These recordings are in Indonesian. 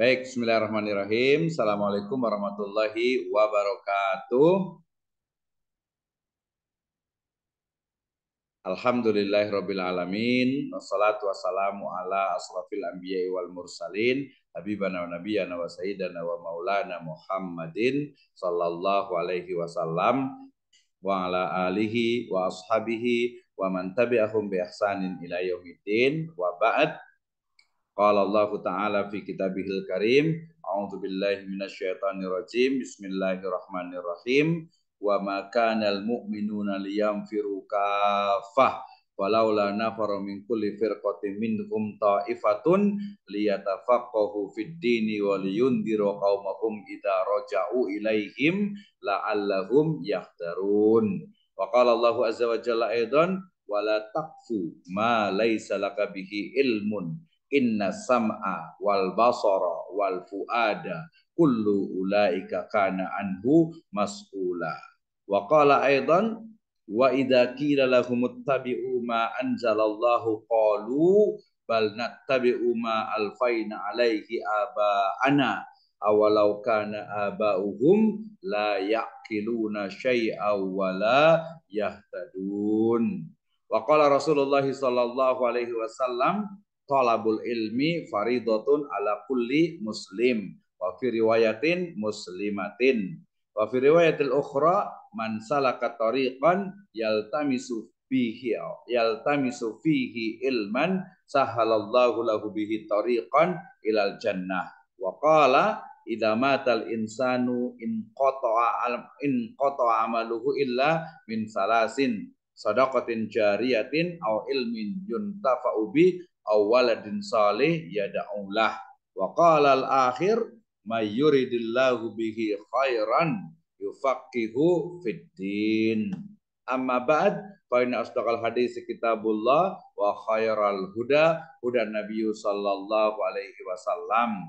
Baik, bismillahirrahmanirrahim. Assalamualaikum warahmatullahi wabarakatuh. Alhamdulillahirabbil alamin. Wassalatu wassalamu ala asrafil anbiya wal mursalin habibana wa nabiyana wa sayyidana wa maulana Muhammadin sallallahu alaihi wasallam wa ala alihi wa ashabihi wa man tabi'ahum bi ihsanin ila yaumiddin wa ba'd. Qala Allah Ta'ala fi kitabihil karim. A'udzu billahi minasyaitonir rajim. Bismillahirrahmanirrahim. Wa ma kanal mu'minuna liyamfiru kafah. Walaula nafara min kulli firqatin minhum ta'ifatun liyatafaqahu fid dini wa liyundiru qaumahum idza raja'u ilaihim la'allahum yahdarun. Wa qala Allah azza wa jalla aidan wala taqfu ma laisa laka ilmun inna sam'a wal basara wal fuada kullu ulaika kana anhu mas'ula wa qala aidan wa idza qila lahum ittabi'u ma anzalallahu qalu bal nattabi'u ma alfaina alaihi aba'ana awalau kana aba'uhum la yaqiluna syai'a wa la yahtadun wa qala rasulullah sallallahu alaihi wasallam Talabul ilmi faridotun ala kulli muslim. Wa fi riwayatin muslimatin. Wa fi riwayatil ukhra man salaka tariqan yaltamisu bihi yaltamisu fihi ilman sahalallahu lahu bihi tariqan ilal jannah. Wa qala idza matal insanu in qata'a in qata'a amaluhu illa min salasin sadaqatin jariyatin aw ilmin yuntafa'u bi awaladin salih yada'ulah. Wa qala al-akhir mayuridillahu bihi khairan yufaqihu fiddin. Amma ba'd fa inna asdaqal hadis kitabullah wa khairal huda huda nabiyyu sallallahu alaihi wasallam.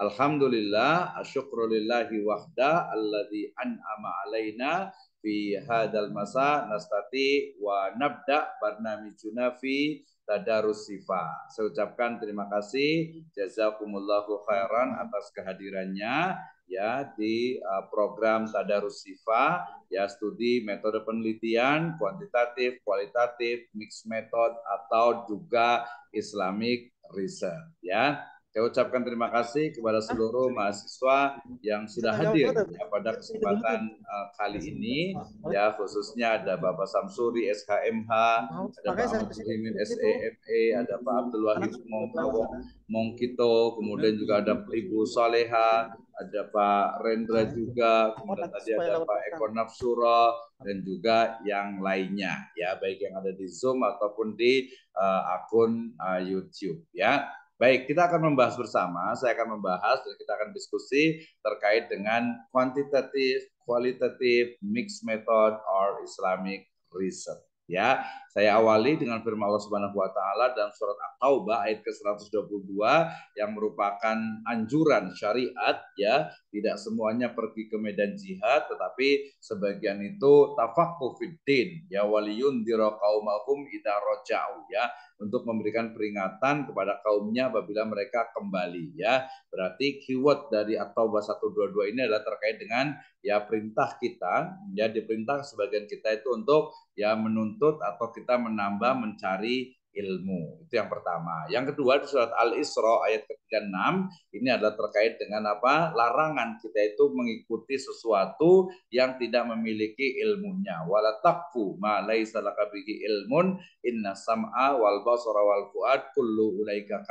Alhamdulillah lillahi wahda alladhi an'ama alaina fi hadal masa nastati wa nabda barnamijuna fi tadarus Sifa. Saya ucapkan terima kasih jazakumullahu khairan atas kehadirannya ya di uh, program tadarus Sifa ya studi metode penelitian kuantitatif, kualitatif, mixed method atau juga Islamic research ya. Saya ucapkan terima kasih kepada ah, seluruh mahasiswa yang sudah hadir ya, pada kesempatan uh, kali ini ya khususnya ada Bapak Samsuri SKMH, oh, ada Pak Ahmad Suhimin SEFE, ada Pak Abdul Wahid kan? Mongkito, kemudian juga ada Ibu Saleha, ada Pak Rendra ah, juga, oh, kemudian tadi ada Pak Eko Nafsuro dan juga yang lainnya ya baik yang ada di Zoom ataupun di uh, akun uh, YouTube ya. Baik, kita akan membahas bersama. Saya akan membahas dan kita akan diskusi terkait dengan quantitative, qualitative, mixed method or Islamic research. Ya, saya awali dengan firman Allah Subhanahu wa taala dan surat At-Taubah ayat ke-122 yang merupakan anjuran syariat ya, tidak semuanya pergi ke medan jihad tetapi sebagian itu tafaqquh fiddin ya waliyun diraqaumakum idza raja'u ya untuk memberikan peringatan kepada kaumnya apabila mereka kembali ya. Berarti keyword dari At-Taubah 122 ini adalah terkait dengan ya perintah kita ya diperintah sebagian kita itu untuk ya menuntut atau kita menambah mencari ilmu. Itu yang pertama. Yang kedua di surat Al-Isra ayat ke-36 ini adalah terkait dengan apa? larangan kita itu mengikuti sesuatu yang tidak memiliki ilmunya. Wala taqfu ma laisa laka bihi ilmun inna sam'a wal basara wal fuad kullu ulaika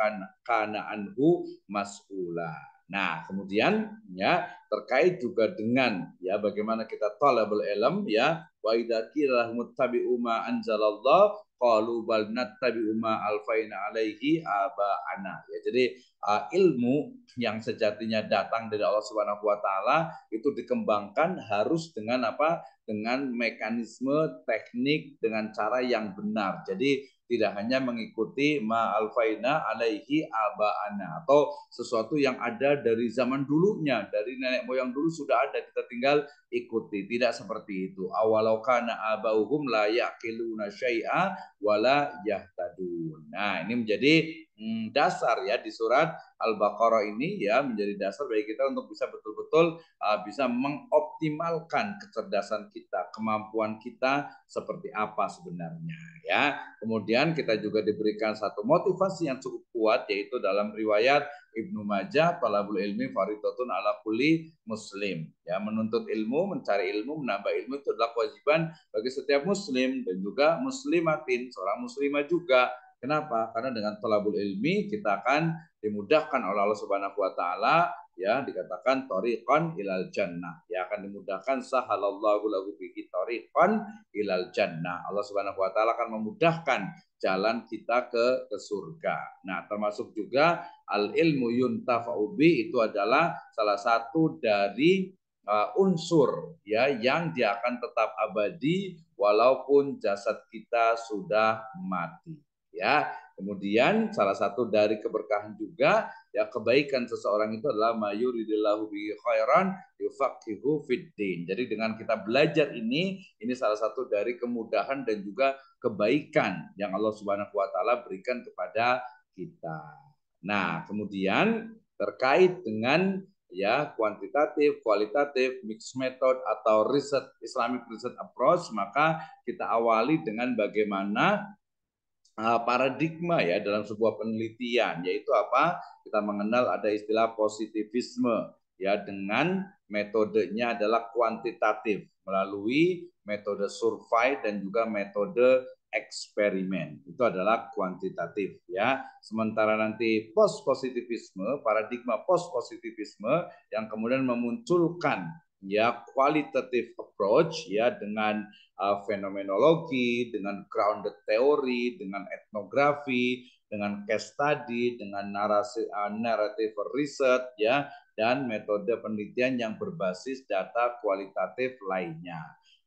kana, anhu mas'ula. Nah, kemudian ya terkait juga dengan ya bagaimana kita talabul ilm ya wa idza qila muttabi'u ma anzalallah qalu bal nattabi'u ma alfaina alaihi aba'ana ya jadi uh, ilmu yang sejatinya datang dari Allah Subhanahu wa taala itu dikembangkan harus dengan apa dengan mekanisme teknik dengan cara yang benar jadi tidak hanya mengikuti ma alfaina alaihi abaana atau sesuatu yang ada dari zaman dulunya dari nenek moyang dulu sudah ada kita tinggal ikuti tidak seperti itu awalau kana abauhum la yaqiluna syai'a wala yahtadun nah ini menjadi Hmm, dasar ya di surat Al-Baqarah ini ya menjadi dasar bagi kita untuk bisa betul-betul uh, bisa mengoptimalkan kecerdasan kita, kemampuan kita seperti apa sebenarnya ya. Kemudian kita juga diberikan satu motivasi yang cukup kuat yaitu dalam riwayat Ibnu Majah talabul ilmi faridatun ala kulli muslim. Ya, menuntut ilmu, mencari ilmu, menambah ilmu itu adalah kewajiban bagi setiap muslim dan juga muslimatin, seorang muslimah juga Kenapa? Karena dengan tolabul ilmi kita akan dimudahkan oleh Allah Subhanahu wa taala ya dikatakan tariqan ilal jannah ya akan dimudahkan sahalallahu lahu bihi tariqan ilal jannah Allah Subhanahu wa taala akan memudahkan jalan kita ke ke surga. Nah, termasuk juga al ilmu yuntafa'u bi itu adalah salah satu dari uh, unsur ya yang dia akan tetap abadi walaupun jasad kita sudah mati ya kemudian salah satu dari keberkahan juga ya kebaikan seseorang itu adalah mayuridillahu bi khairan yufaqihu fiddin jadi dengan kita belajar ini ini salah satu dari kemudahan dan juga kebaikan yang Allah Subhanahu wa taala berikan kepada kita nah kemudian terkait dengan ya kuantitatif, kualitatif, mixed method atau riset Islamic research approach maka kita awali dengan bagaimana Eh, paradigma ya dalam sebuah penelitian yaitu apa kita mengenal ada istilah positivisme ya dengan metodenya adalah kuantitatif melalui metode survei dan juga metode eksperimen itu adalah kuantitatif ya sementara nanti post positivisme paradigma post positivisme yang kemudian memunculkan ya qualitative approach ya dengan uh, fenomenologi, dengan grounded teori, dengan etnografi, dengan case study, dengan narasi uh, narrative research ya dan metode penelitian yang berbasis data kualitatif lainnya.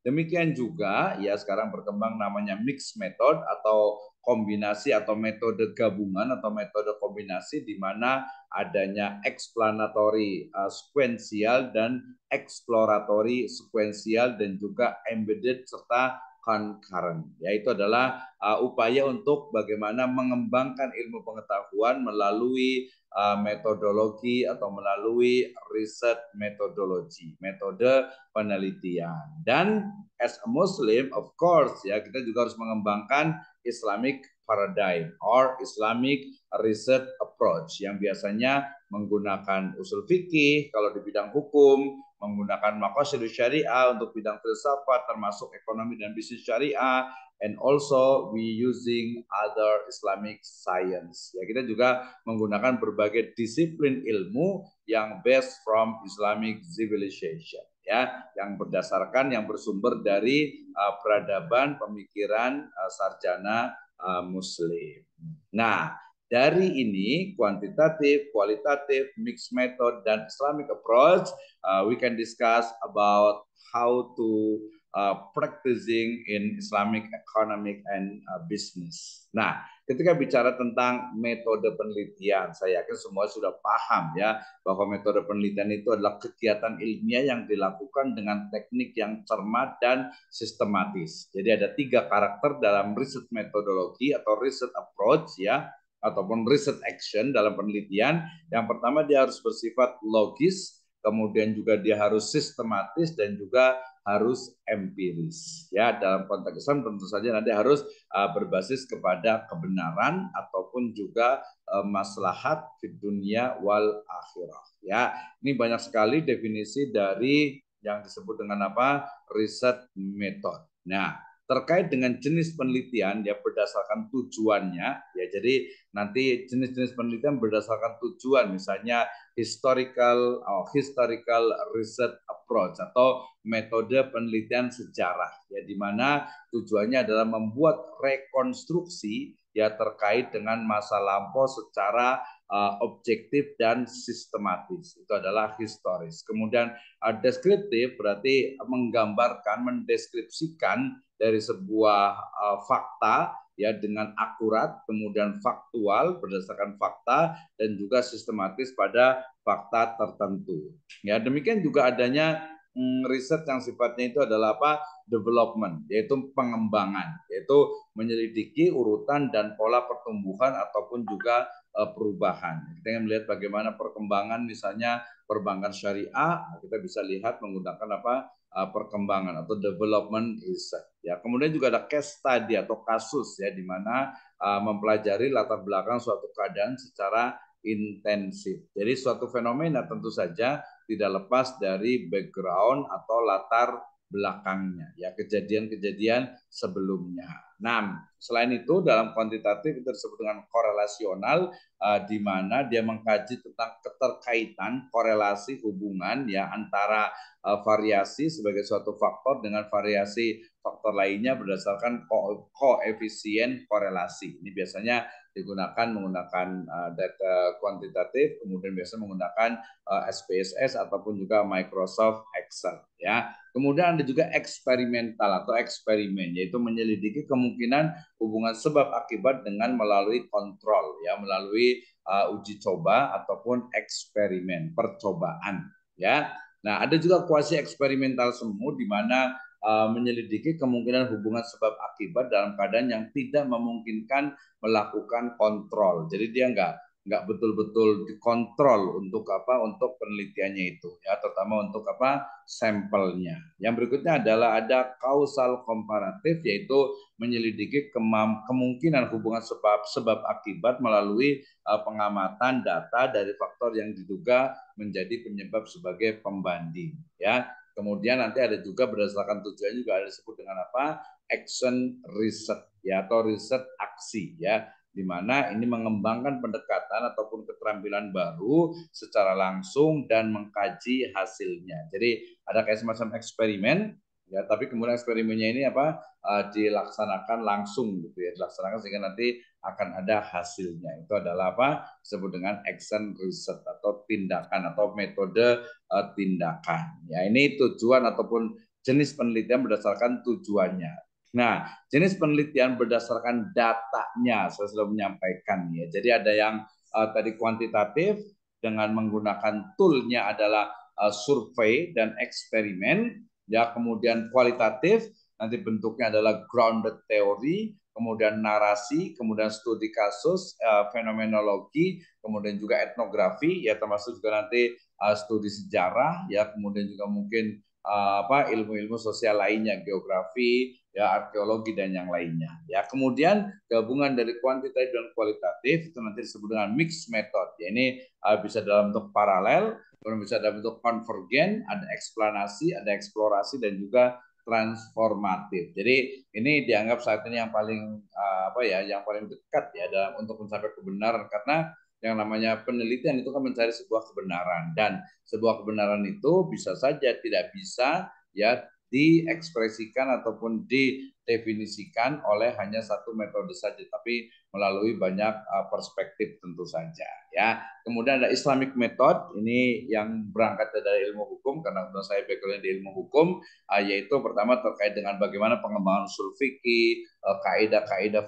Demikian juga ya sekarang berkembang namanya mixed method atau kombinasi atau metode gabungan atau metode kombinasi di mana adanya explanatory uh, sequential dan exploratory sequential dan juga embedded serta concurrent yaitu adalah uh, upaya untuk bagaimana mengembangkan ilmu pengetahuan melalui uh, metodologi atau melalui riset metodologi metode penelitian dan as a muslim of course ya kita juga harus mengembangkan Islamic Paradigm or Islamic Research Approach yang biasanya menggunakan usul fikih kalau di bidang hukum, menggunakan makosidu syariah untuk bidang filsafat termasuk ekonomi dan bisnis syariah and also we using other Islamic science. Ya kita juga menggunakan berbagai disiplin ilmu yang based from Islamic civilization ya yang berdasarkan yang bersumber dari uh, peradaban pemikiran uh, sarjana uh, muslim. Nah, dari ini kuantitatif, kualitatif, mixed method dan Islamic approach uh, we can discuss about how to uh, practicing in Islamic economic and uh, business. Nah, ketika bicara tentang metode penelitian, saya yakin semua sudah paham ya bahwa metode penelitian itu adalah kegiatan ilmiah yang dilakukan dengan teknik yang cermat dan sistematis. Jadi ada tiga karakter dalam riset metodologi atau riset approach ya ataupun riset action dalam penelitian. Yang pertama dia harus bersifat logis, kemudian juga dia harus sistematis dan juga harus empiris ya dalam konteks Islam tentu saja nanti harus uh, berbasis kepada kebenaran ataupun juga uh, maslahat di dunia wal akhirah ya ini banyak sekali definisi dari yang disebut dengan apa riset metode nah terkait dengan jenis penelitian ya berdasarkan tujuannya ya jadi nanti jenis-jenis penelitian berdasarkan tujuan misalnya historical oh, historical research approach atau metode penelitian sejarah ya di mana tujuannya adalah membuat rekonstruksi ya terkait dengan masa lampau secara Eh, objektif dan sistematis. Itu adalah historis. Kemudian eh, deskriptif berarti menggambarkan, mendeskripsikan dari sebuah eh, fakta ya dengan akurat, kemudian faktual berdasarkan fakta dan juga sistematis pada fakta tertentu. Ya, demikian juga adanya mm, riset yang sifatnya itu adalah apa? development, yaitu pengembangan, yaitu menyelidiki urutan dan pola pertumbuhan ataupun juga Eh, perubahan. Kita ingin melihat bagaimana perkembangan misalnya perbankan syariah, kita bisa lihat menggunakan apa eh, perkembangan atau development research. Ya, kemudian juga ada case study atau kasus ya di mana eh, mempelajari latar belakang suatu keadaan secara intensif. Jadi suatu fenomena tentu saja tidak lepas dari background atau latar belakangnya, ya kejadian-kejadian sebelumnya. Nah, selain itu dalam kuantitatif tersebut dengan korelasional uh, di mana dia mengkaji tentang keterkaitan korelasi hubungan ya antara uh, variasi sebagai suatu faktor dengan variasi faktor lainnya berdasarkan koefisien korelasi. Ini biasanya digunakan menggunakan uh, data kuantitatif, kemudian biasanya menggunakan uh, eh, SPSS ataupun juga Microsoft Excel ya. Kemudian ada juga eksperimental atau eksperimen yaitu menyelidiki kemungkinan hubungan sebab akibat dengan melalui kontrol ya, melalui uh, uji coba ataupun eksperimen, percobaan ya. Nah, ada juga kuasi eksperimental semu di mana uh, menyelidiki kemungkinan hubungan sebab akibat dalam keadaan yang tidak memungkinkan melakukan kontrol. Jadi dia nggak nggak betul-betul dikontrol untuk apa untuk penelitiannya itu ya terutama untuk apa sampelnya. Yang berikutnya adalah ada kausal komparatif yaitu menyelidiki kemungkinan hubungan sebab sebab akibat melalui uh, pengamatan data dari faktor yang diduga menjadi penyebab sebagai pembanding ya. Kemudian nanti ada juga berdasarkan tujuan juga ada disebut dengan apa? Action research ya atau riset aksi ya di mana ini mengembangkan pendekatan ataupun keterampilan baru secara langsung dan mengkaji hasilnya. Jadi ada kayak semacam eksperimen ya tapi kemudian eksperimennya ini apa uh, dilaksanakan langsung gitu ya dilaksanakan sehingga nanti akan ada hasilnya itu adalah apa disebut dengan action research atau tindakan atau metode uh, tindakan ya ini tujuan ataupun jenis penelitian berdasarkan tujuannya nah jenis penelitian berdasarkan datanya saya sudah menyampaikan ya jadi ada yang uh, tadi kuantitatif dengan menggunakan toolnya adalah uh, survei dan eksperimen ya kemudian kualitatif nanti bentuknya adalah grounded teori kemudian narasi, kemudian studi kasus, uh, fenomenologi, kemudian juga etnografi, ya termasuk juga nanti uh, studi sejarah, ya kemudian juga mungkin Eh, apa ilmu-ilmu sosial lainnya, geografi, ya arkeologi dan yang lainnya. Ya, kemudian gabungan dari kuantitatif dan kualitatif itu nanti disebut dengan mixed method. Ya, ini uh, bisa dalam bentuk paralel, kemudian bisa dalam bentuk konvergen, ada eksplanasi, ada eksplorasi dan juga transformatif. Jadi ini dianggap saat ini yang paling uh, apa ya, yang paling dekat ya dalam untuk mencapai kebenaran karena yang namanya penelitian itu kan mencari sebuah kebenaran dan sebuah kebenaran itu bisa saja tidak bisa ya diekspresikan ataupun di definisikan oleh hanya satu metode saja, tapi melalui banyak e, perspektif tentu saja. Ya, kemudian ada Islamic method ini yang berangkat dari ilmu hukum karena untuk saya backgroundnya di ilmu hukum, e, yaitu pertama terkait dengan bagaimana pengembangan usul fikih, e, kaidah-kaidah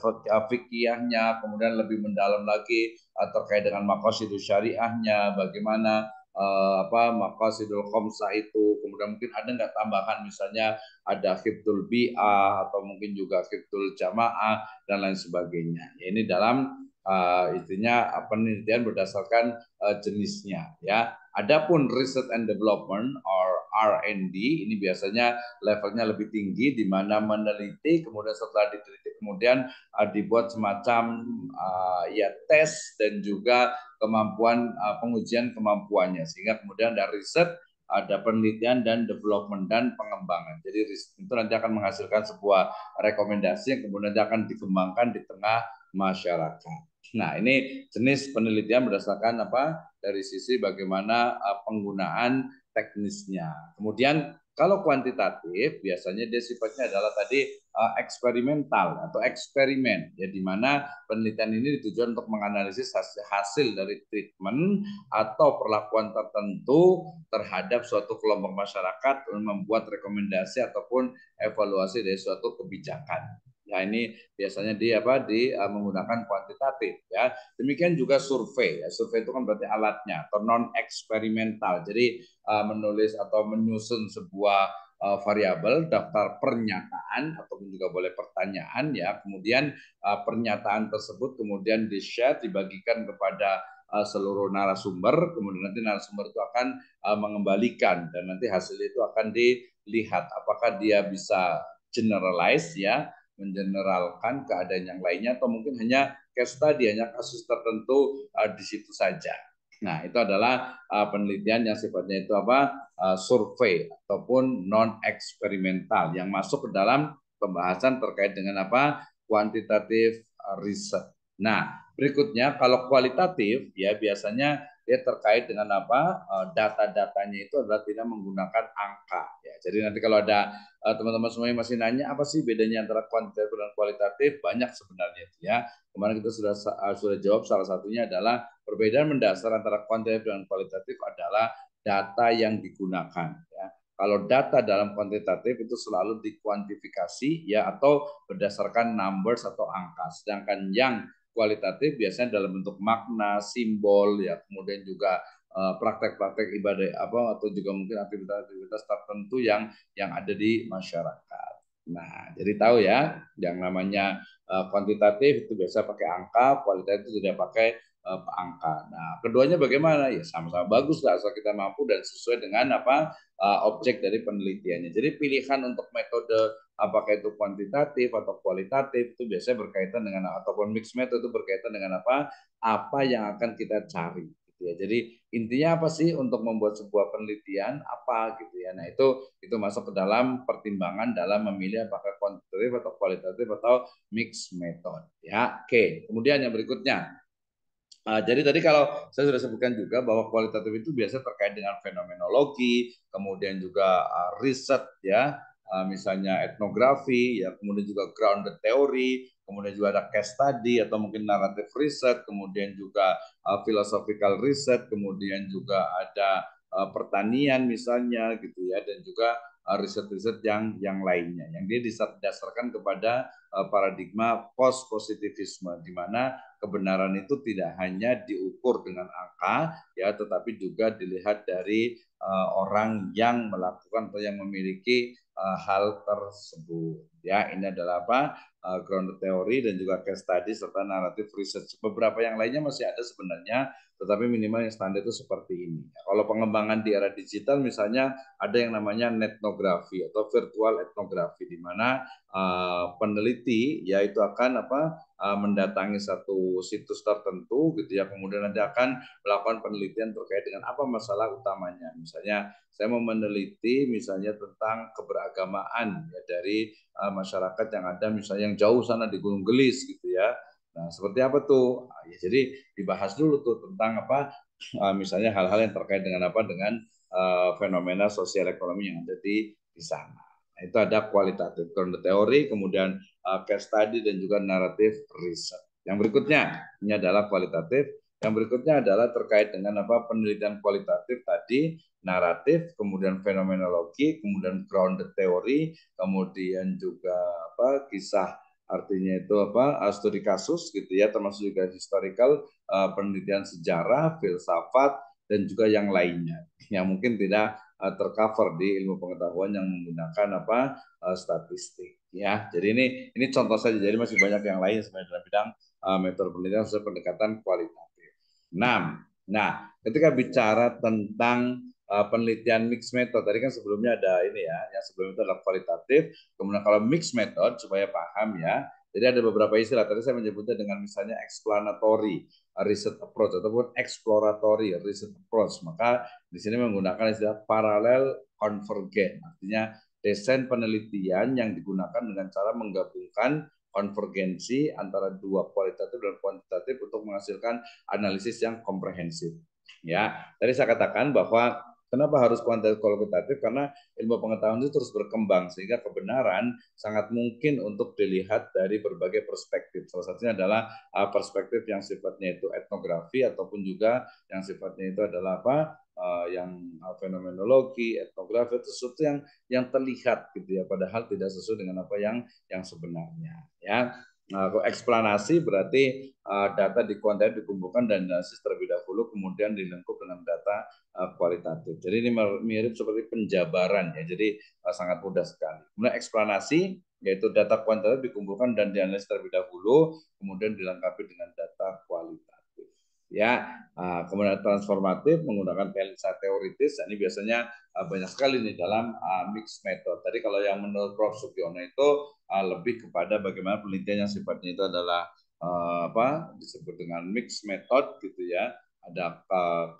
fikihnya, kemudian lebih mendalam lagi terkait dengan makosidu syariahnya, bagaimana uh, apa maqasidul khamsah itu kemudian mungkin ada nggak tambahan misalnya ada hifdzul bi'ah atau mungkin juga hifdzul jamaah dan lain sebagainya ya, ini dalam uh, nih penelitian berdasarkan uh, jenisnya ya adapun research and development or R&D ini biasanya levelnya lebih tinggi di mana meneliti kemudian setelah diteliti kemudian uh, dibuat semacam uh, ya tes dan juga kemampuan uh, pengujian kemampuannya sehingga kemudian ada riset ada penelitian dan development dan pengembangan. Jadi itu nanti akan menghasilkan sebuah rekomendasi yang kemudian akan dikembangkan di tengah masyarakat. Nah, ini jenis penelitian berdasarkan apa? Dari sisi bagaimana penggunaan teknisnya. Kemudian kalau kuantitatif biasanya dia sifatnya adalah tadi uh, eksperimental atau eksperimen ya di mana penelitian ini ditujukan untuk menganalisis hasil, hasil dari treatment atau perlakuan tertentu terhadap suatu kelompok masyarakat untuk membuat rekomendasi ataupun evaluasi dari suatu kebijakan. Ya ini biasanya di apa di uh, menggunakan kuantitatif ya. Demikian juga survei ya. Survei itu kan berarti alatnya atau non eksperimental. Jadi uh, menulis atau menyusun sebuah uh, variabel daftar pernyataan ataupun juga boleh pertanyaan ya. Kemudian uh, pernyataan tersebut kemudian di-share dibagikan kepada seluruh narasumber, kemudian nanti narasumber itu akan uh, mengembalikan dan nanti hasil itu akan dilihat apakah dia bisa generalize ya mengeneralkan keadaan yang lainnya atau mungkin hanya case tadi hanya kasus tertentu uh, di situ saja. Nah, itu adalah uh, penelitian yang sifatnya itu apa? Uh, survei ataupun non eksperimental yang masuk ke dalam pembahasan terkait dengan apa? kuantitatif riset. Nah, berikutnya kalau kualitatif ya biasanya dia ya, terkait dengan apa eh, data-datanya itu adalah tidak menggunakan angka ya jadi nanti kalau ada eh, teman-teman semuanya masih nanya apa sih bedanya antara kuantitatif dan kualitatif banyak sebenarnya ya kemarin kita sudah eh, sudah jawab salah satunya adalah perbedaan mendasar antara kuantitatif dan kualitatif adalah data yang digunakan ya kalau data dalam kuantitatif itu selalu dikuantifikasi ya atau berdasarkan numbers atau angka sedangkan yang kualitatif biasanya dalam bentuk makna, simbol ya, kemudian juga eh, praktek-praktek uh, ibadah apa atau juga mungkin aktivitas-aktivitas tertentu yang yang ada di masyarakat. Nah, jadi tahu ya, yang namanya uh, kuantitatif itu biasa pakai angka, kualitatif itu tidak pakai uh, angka. Nah, keduanya bagaimana? Ya sama-sama bagus lah asal kita mampu dan sesuai dengan apa uh, objek dari penelitiannya. Jadi pilihan untuk metode apakah itu kuantitatif atau kualitatif itu biasanya berkaitan dengan ataupun mix method itu berkaitan dengan apa apa yang akan kita cari gitu ya. Jadi intinya apa sih untuk membuat sebuah penelitian apa gitu ya. Nah, itu itu masuk ke dalam pertimbangan dalam memilih apakah kuantitatif atau kualitatif atau mix method ya. Oke, kemudian yang berikutnya Uh, jadi tadi kalau saya sudah sebutkan juga bahwa kualitatif itu biasa terkait dengan fenomenologi, kemudian juga uh, riset ya, Eh, misalnya etnografi, ya kemudian juga grounded theory, kemudian juga ada case study atau mungkin narrative research, kemudian juga uh, philosophical research, kemudian juga ada uh, pertanian misalnya gitu ya dan juga uh, riset-riset yang yang lainnya yang dia didasarkan kepada uh, paradigma post positivisme di mana kebenaran itu tidak hanya diukur dengan angka ya tetapi juga dilihat dari uh, orang yang melakukan atau yang memiliki Eh, hal tersebut. Ya, ini adalah apa? Uh, ground theory dan juga case study serta naratif research. Beberapa yang lainnya masih ada sebenarnya, tetapi minimal yang standar itu seperti ini. Kalau pengembangan di era digital misalnya ada yang namanya netnografi atau virtual etnografi di mana uh, peneliti yaitu akan apa? Eh, mendatangi satu situs tertentu gitu ya kemudian nanti akan melakukan penelitian terkait dengan apa masalah utamanya misalnya saya mau meneliti misalnya tentang keberagamaan ya, dari uh, masyarakat yang ada misalnya yang jauh sana di Gunung Gelis gitu ya nah seperti apa tuh ah, ya jadi dibahas dulu tuh tentang apa uh, misalnya hal-hal yang terkait dengan apa dengan uh, fenomena sosial ekonomi yang ada di di sana nah, itu ada kualitatif ground teori, kemudian Uh, case study dan juga naratif riset. Yang berikutnya ini adalah kualitatif. Yang berikutnya adalah terkait dengan apa penelitian kualitatif tadi, naratif, kemudian fenomenologi, kemudian grounded theory, kemudian juga apa kisah artinya itu apa studi kasus gitu ya termasuk juga historical uh, penelitian sejarah, filsafat dan juga yang lainnya yang mungkin tidak uh, tercover di ilmu pengetahuan yang menggunakan apa uh, statistik ya. Jadi ini ini contoh saja. Jadi masih banyak yang lain sebenarnya dalam bidang uh, metode penelitian sesuai pendekatan kualitatif. 6. Nah, ketika bicara tentang uh, penelitian mix method, tadi kan sebelumnya ada ini ya, yang sebelumnya itu adalah kualitatif. Kemudian kalau mix method supaya paham ya, jadi ada beberapa istilah. Tadi saya menyebutnya dengan misalnya explanatory eh, research approach ataupun exploratory research approach. Maka di sini menggunakan istilah paralel convergent. Artinya desain penelitian yang digunakan dengan cara menggabungkan konvergensi antara dua kualitatif dan kuantitatif untuk menghasilkan analisis yang komprehensif. Ya, tadi saya katakan bahwa kenapa harus kuantitatif kualitatif karena ilmu pengetahuan itu terus berkembang sehingga kebenaran sangat mungkin untuk dilihat dari berbagai perspektif. Salah satunya adalah ah, perspektif yang sifatnya itu etnografi ataupun juga yang sifatnya itu adalah apa? uh, yang eh, fenomenologi, etnografi itu sesuatu yang yang terlihat gitu ya, padahal tidak sesuai dengan apa yang yang sebenarnya ya. Nah, eksplanasi berarti uh, data konten dikumpulkan dan analisis terlebih dahulu kemudian dilengkapi dengan data uh, kualitatif. Jadi ini mirip seperti penjabaran ya. Jadi uh, sangat mudah sekali. Kemudian eksplanasi yaitu data kuantitatif dikumpulkan dan dianalisis terlebih dahulu kemudian dilengkapi dengan data kualitatif ya ah, kemudian transformatif menggunakan analisa teoritis ini biasanya ah, banyak sekali nih dalam ah, mix method tadi kalau yang menurut Prof Sugiono itu lebih kepada bagaimana penelitian yang sifatnya itu adalah apa disebut dengan mix method gitu ya ada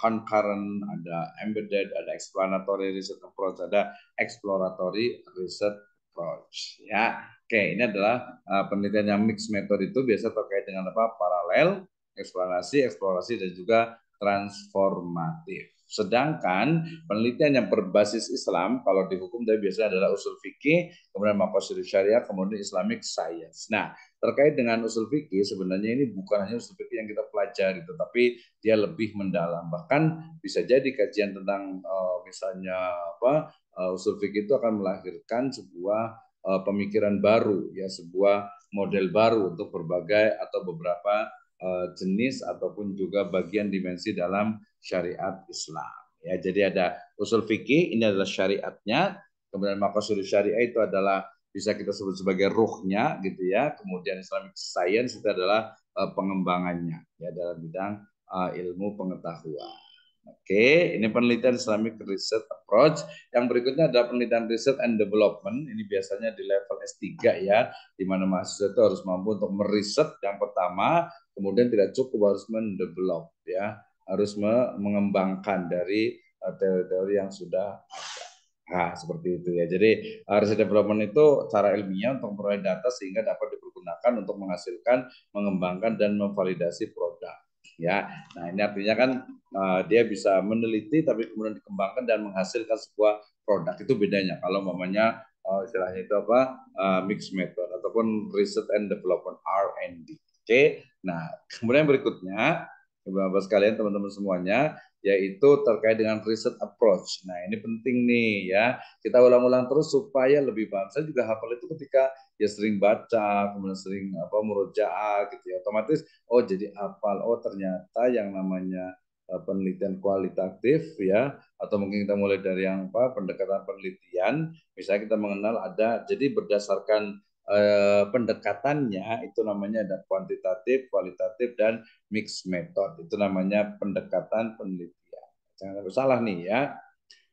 concurrent, ada embedded, ada explanatory research approach, ada exploratory research approach. Ya, oke ini adalah penelitian yang mix method itu biasa terkait dengan apa? Paralel, eksplorasi, eksplorasi dan juga transformatif. Sedangkan penelitian yang berbasis Islam, kalau dihukum, dari biasanya adalah usul fikih, kemudian makosir syariah, kemudian Islamic science. Nah, terkait dengan usul fikih, sebenarnya ini bukan hanya usul fikih yang kita pelajari, tetapi dia lebih mendalam. Bahkan bisa jadi kajian tentang eh, misalnya apa eh, usul fikih itu akan melahirkan sebuah eh, pemikiran baru, ya sebuah model baru untuk berbagai atau beberapa Eh, jenis ataupun juga bagian dimensi dalam syariat Islam. Ya, jadi ada usul fikih ini adalah syariatnya, kemudian makosul syariah itu adalah bisa kita sebut sebagai ruhnya gitu ya. Kemudian Islamic science itu adalah uh, pengembangannya ya dalam bidang uh, ilmu pengetahuan. Oke, ini penelitian Islamic Research Approach. Yang berikutnya adalah penelitian Research and Development. Ini biasanya di level S3 ya, di mana mahasiswa itu harus mampu untuk meriset yang pertama, kemudian tidak cukup harus mendevelop ya harus mengembangkan dari eh, teori-teori yang sudah ada. Nah, seperti itu ya. Jadi research development itu cara ilmiah untuk memperoleh data sehingga dapat dipergunakan untuk menghasilkan, mengembangkan dan memvalidasi produk. Ya, nah ini artinya kan uh, dia bisa meneliti tapi kemudian dikembangkan dan menghasilkan sebuah produk itu bedanya. Kalau mamanya uh, eh, istilahnya itu apa uh, mixed method ataupun research and development R&D. Oke. Nah, kemudian berikutnya Bapak sekalian, teman-teman semuanya, yaitu terkait dengan riset approach. Nah, ini penting nih ya. Kita ulang-ulang terus supaya lebih paham. Saya juga hafal itu ketika ya sering baca, kemudian sering apa murojaah gitu ya. Otomatis oh jadi hafal. Oh, ternyata yang namanya eh, penelitian kualitatif ya atau mungkin kita mulai dari yang apa pendekatan penelitian misalnya kita mengenal ada jadi berdasarkan Eh, pendekatannya itu namanya ada kuantitatif, kualitatif dan mix method. Itu namanya pendekatan penelitian. Jangan salah nih ya.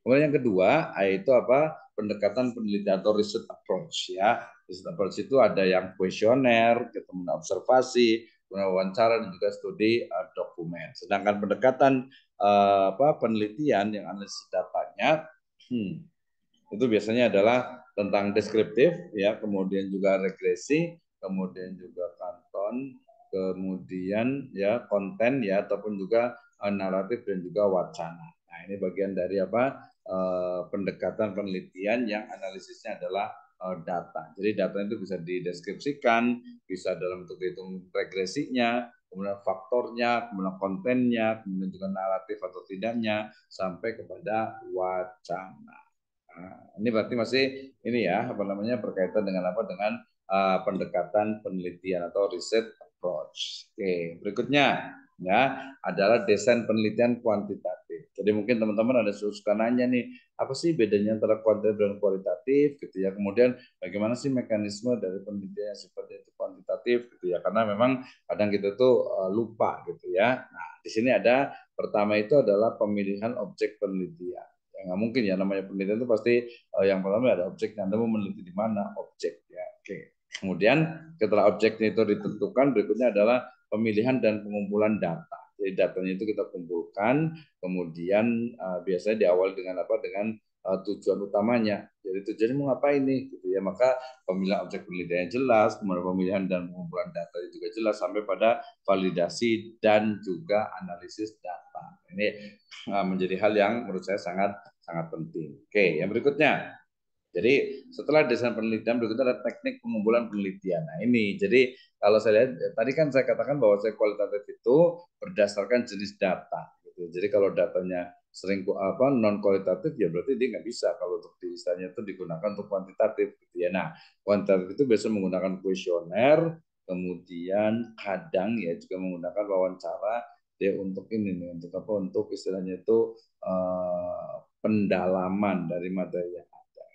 Kemudian yang kedua yaitu apa? pendekatan penelitian atau research approach ya. research approach itu ada yang kuesioner, ketemu observasi, guna wawancara dan juga studi uh, dokumen. Sedangkan pendekatan uh, apa penelitian yang analisis datanya hmm, itu biasanya adalah tentang deskriptif ya kemudian juga regresi kemudian juga kanton kemudian ya konten ya ataupun juga uh, naratif dan juga wacana nah ini bagian dari apa uh, pendekatan penelitian yang analisisnya adalah uh, data jadi data itu bisa dideskripsikan bisa dalam bentuk hitung regresinya kemudian faktornya kemudian kontennya kemudian juga naratif atau tidaknya sampai kepada wacana Nah, ini berarti masih ini ya apa namanya berkaitan dengan apa dengan uh, pendekatan penelitian atau riset approach. Oke, berikutnya ya adalah desain penelitian kuantitatif. Jadi mungkin teman-teman ada suka nanya nih, apa sih bedanya antara kuantitatif dan kualitatif gitu ya. Kemudian bagaimana sih mekanisme dari penelitian yang seperti itu kuantitatif gitu ya. Karena memang kadang kita tuh uh, lupa gitu ya. Nah, di sini ada pertama itu adalah pemilihan objek penelitian Ya, nggak mungkin ya namanya penelitian itu pasti uh, yang pertama ada objeknya, anda mau meneliti di mana objek ya oke okay. kemudian setelah objeknya itu ditentukan berikutnya adalah pemilihan dan pengumpulan data jadi datanya itu kita kumpulkan kemudian uh, biasanya diawali dengan apa dengan uh, tujuan utamanya. Jadi tujuannya mau ngapain nih gitu ya. Maka pemilihan objek penelitian jelas, kemudian pemilihan dan pengumpulan data juga jelas sampai pada validasi dan juga analisis data. Ini menjadi hal yang menurut saya sangat sangat penting. Oke, yang berikutnya. Jadi setelah desain penelitian berikutnya ada teknik pengumpulan penelitian. Nah ini, jadi kalau saya lihat eh, tadi kan saya katakan bahwa saya kualitatif itu berdasarkan jenis data. Gitu. Jadi kalau datanya sering apa non kualitatif ya berarti dia nggak bisa kalau untuk desainnya itu digunakan untuk kuantitatif gitu ya. Nah kuantitatif itu biasa menggunakan kuesioner, kemudian kadang ya juga menggunakan wawancara ya untuk ini nih untuk apa untuk istilahnya itu uh, pendalaman dari materi yang ada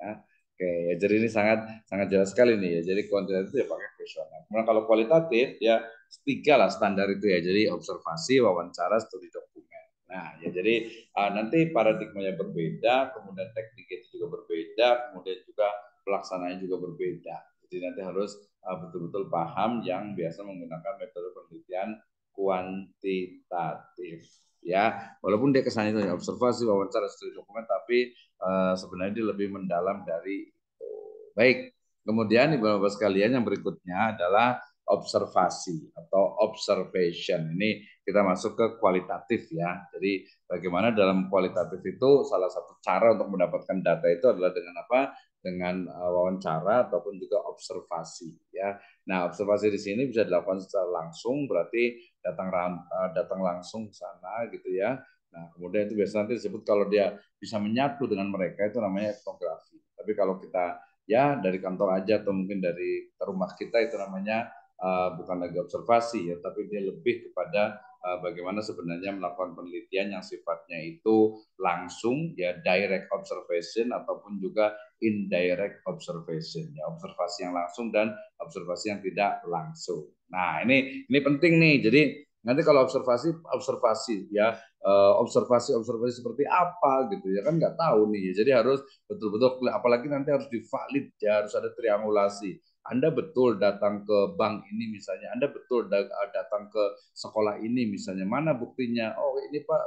ya. Oke, ya jadi ini sangat sangat jelas sekali nih ya. Jadi kuantitatif ya pakai kuesioner. Nah, kemudian kalau kualitatif ya tiga lah standar itu ya. Jadi observasi, wawancara, studi dokumen. Nah, ya jadi uh, nanti paradigmanya berbeda, kemudian tekniknya itu juga berbeda, kemudian juga pelaksanaannya juga berbeda. Jadi nanti harus eh, betul-betul uh, betul -betul paham yang biasa menggunakan metode penelitian kuantitatif ya walaupun dia kesannya itu observasi wawancara studi dokumen tapi uh, sebenarnya dia lebih mendalam dari itu. baik kemudian ibu bapak sekalian yang berikutnya adalah observasi atau observation ini kita masuk ke kualitatif ya jadi bagaimana dalam kualitatif itu salah satu cara untuk mendapatkan data itu adalah dengan apa dengan eh, wawancara ataupun juga observasi ya. Nah, observasi di sini bisa dilakukan secara langsung berarti datang eh, datang langsung ke sana gitu ya. Nah, kemudian itu biasanya nanti disebut kalau dia bisa menyatu dengan mereka itu namanya etnografi. Tapi kalau kita ya dari kantor aja atau mungkin dari rumah kita itu namanya uh, bukan lagi observasi ya, tapi dia lebih kepada Eh, bagaimana sebenarnya melakukan penelitian yang sifatnya itu langsung ya direct observation ataupun juga indirect observation ya observasi yang langsung dan observasi yang tidak langsung. Nah, ini ini penting nih. Jadi nanti kalau observasi observasi ya eh, observasi observasi seperti apa gitu ya kan nggak tahu nih jadi harus betul-betul apalagi nanti harus divalid ya harus ada triangulasi anda betul datang ke bank ini misalnya, Anda betul ah, datang ke sekolah ini misalnya, mana buktinya? Oh ini Pak,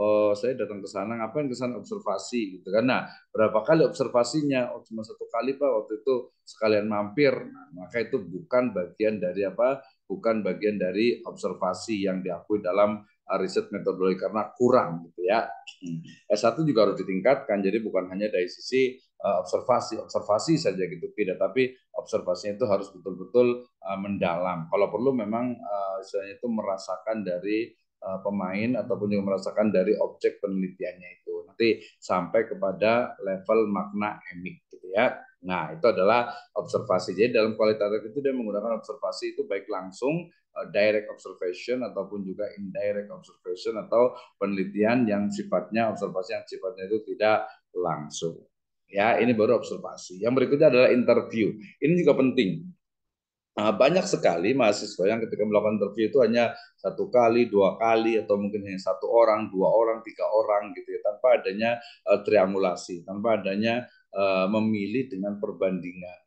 oh, saya datang ke sana, ngapain ke sana observasi gitu kan? Nah berapa kali observasinya? Oh cuma satu kali Pak waktu itu sekalian mampir. Nah, maka itu bukan bagian dari apa? Bukan bagian dari observasi yang diakui dalam ah, riset metodologi karena kurang gitu ya. Hmm. S1 juga harus ditingkatkan jadi bukan hanya dari sisi ah, observasi observasi saja gitu tidak tapi observasinya itu harus betul-betul eh, mendalam. Kalau perlu memang misalnya eh, itu merasakan dari eh, pemain ataupun juga merasakan dari objek penelitiannya itu. Nanti sampai kepada level makna emik gitu ya. Nah, itu adalah observasi. Jadi dalam kualitatif itu dia menggunakan observasi itu baik langsung direct observation ataupun juga indirect observation atau penelitian yang sifatnya observasi yang sifatnya itu tidak langsung. Ya, ini baru observasi. Yang berikutnya adalah interview. Ini juga penting. Nah, banyak sekali mahasiswa yang ketika melakukan interview itu hanya satu kali, dua kali, atau mungkin hanya satu orang, dua orang, tiga orang gitu ya, tanpa adanya uh, triangulasi, tanpa adanya uh, memilih dengan perbandingan.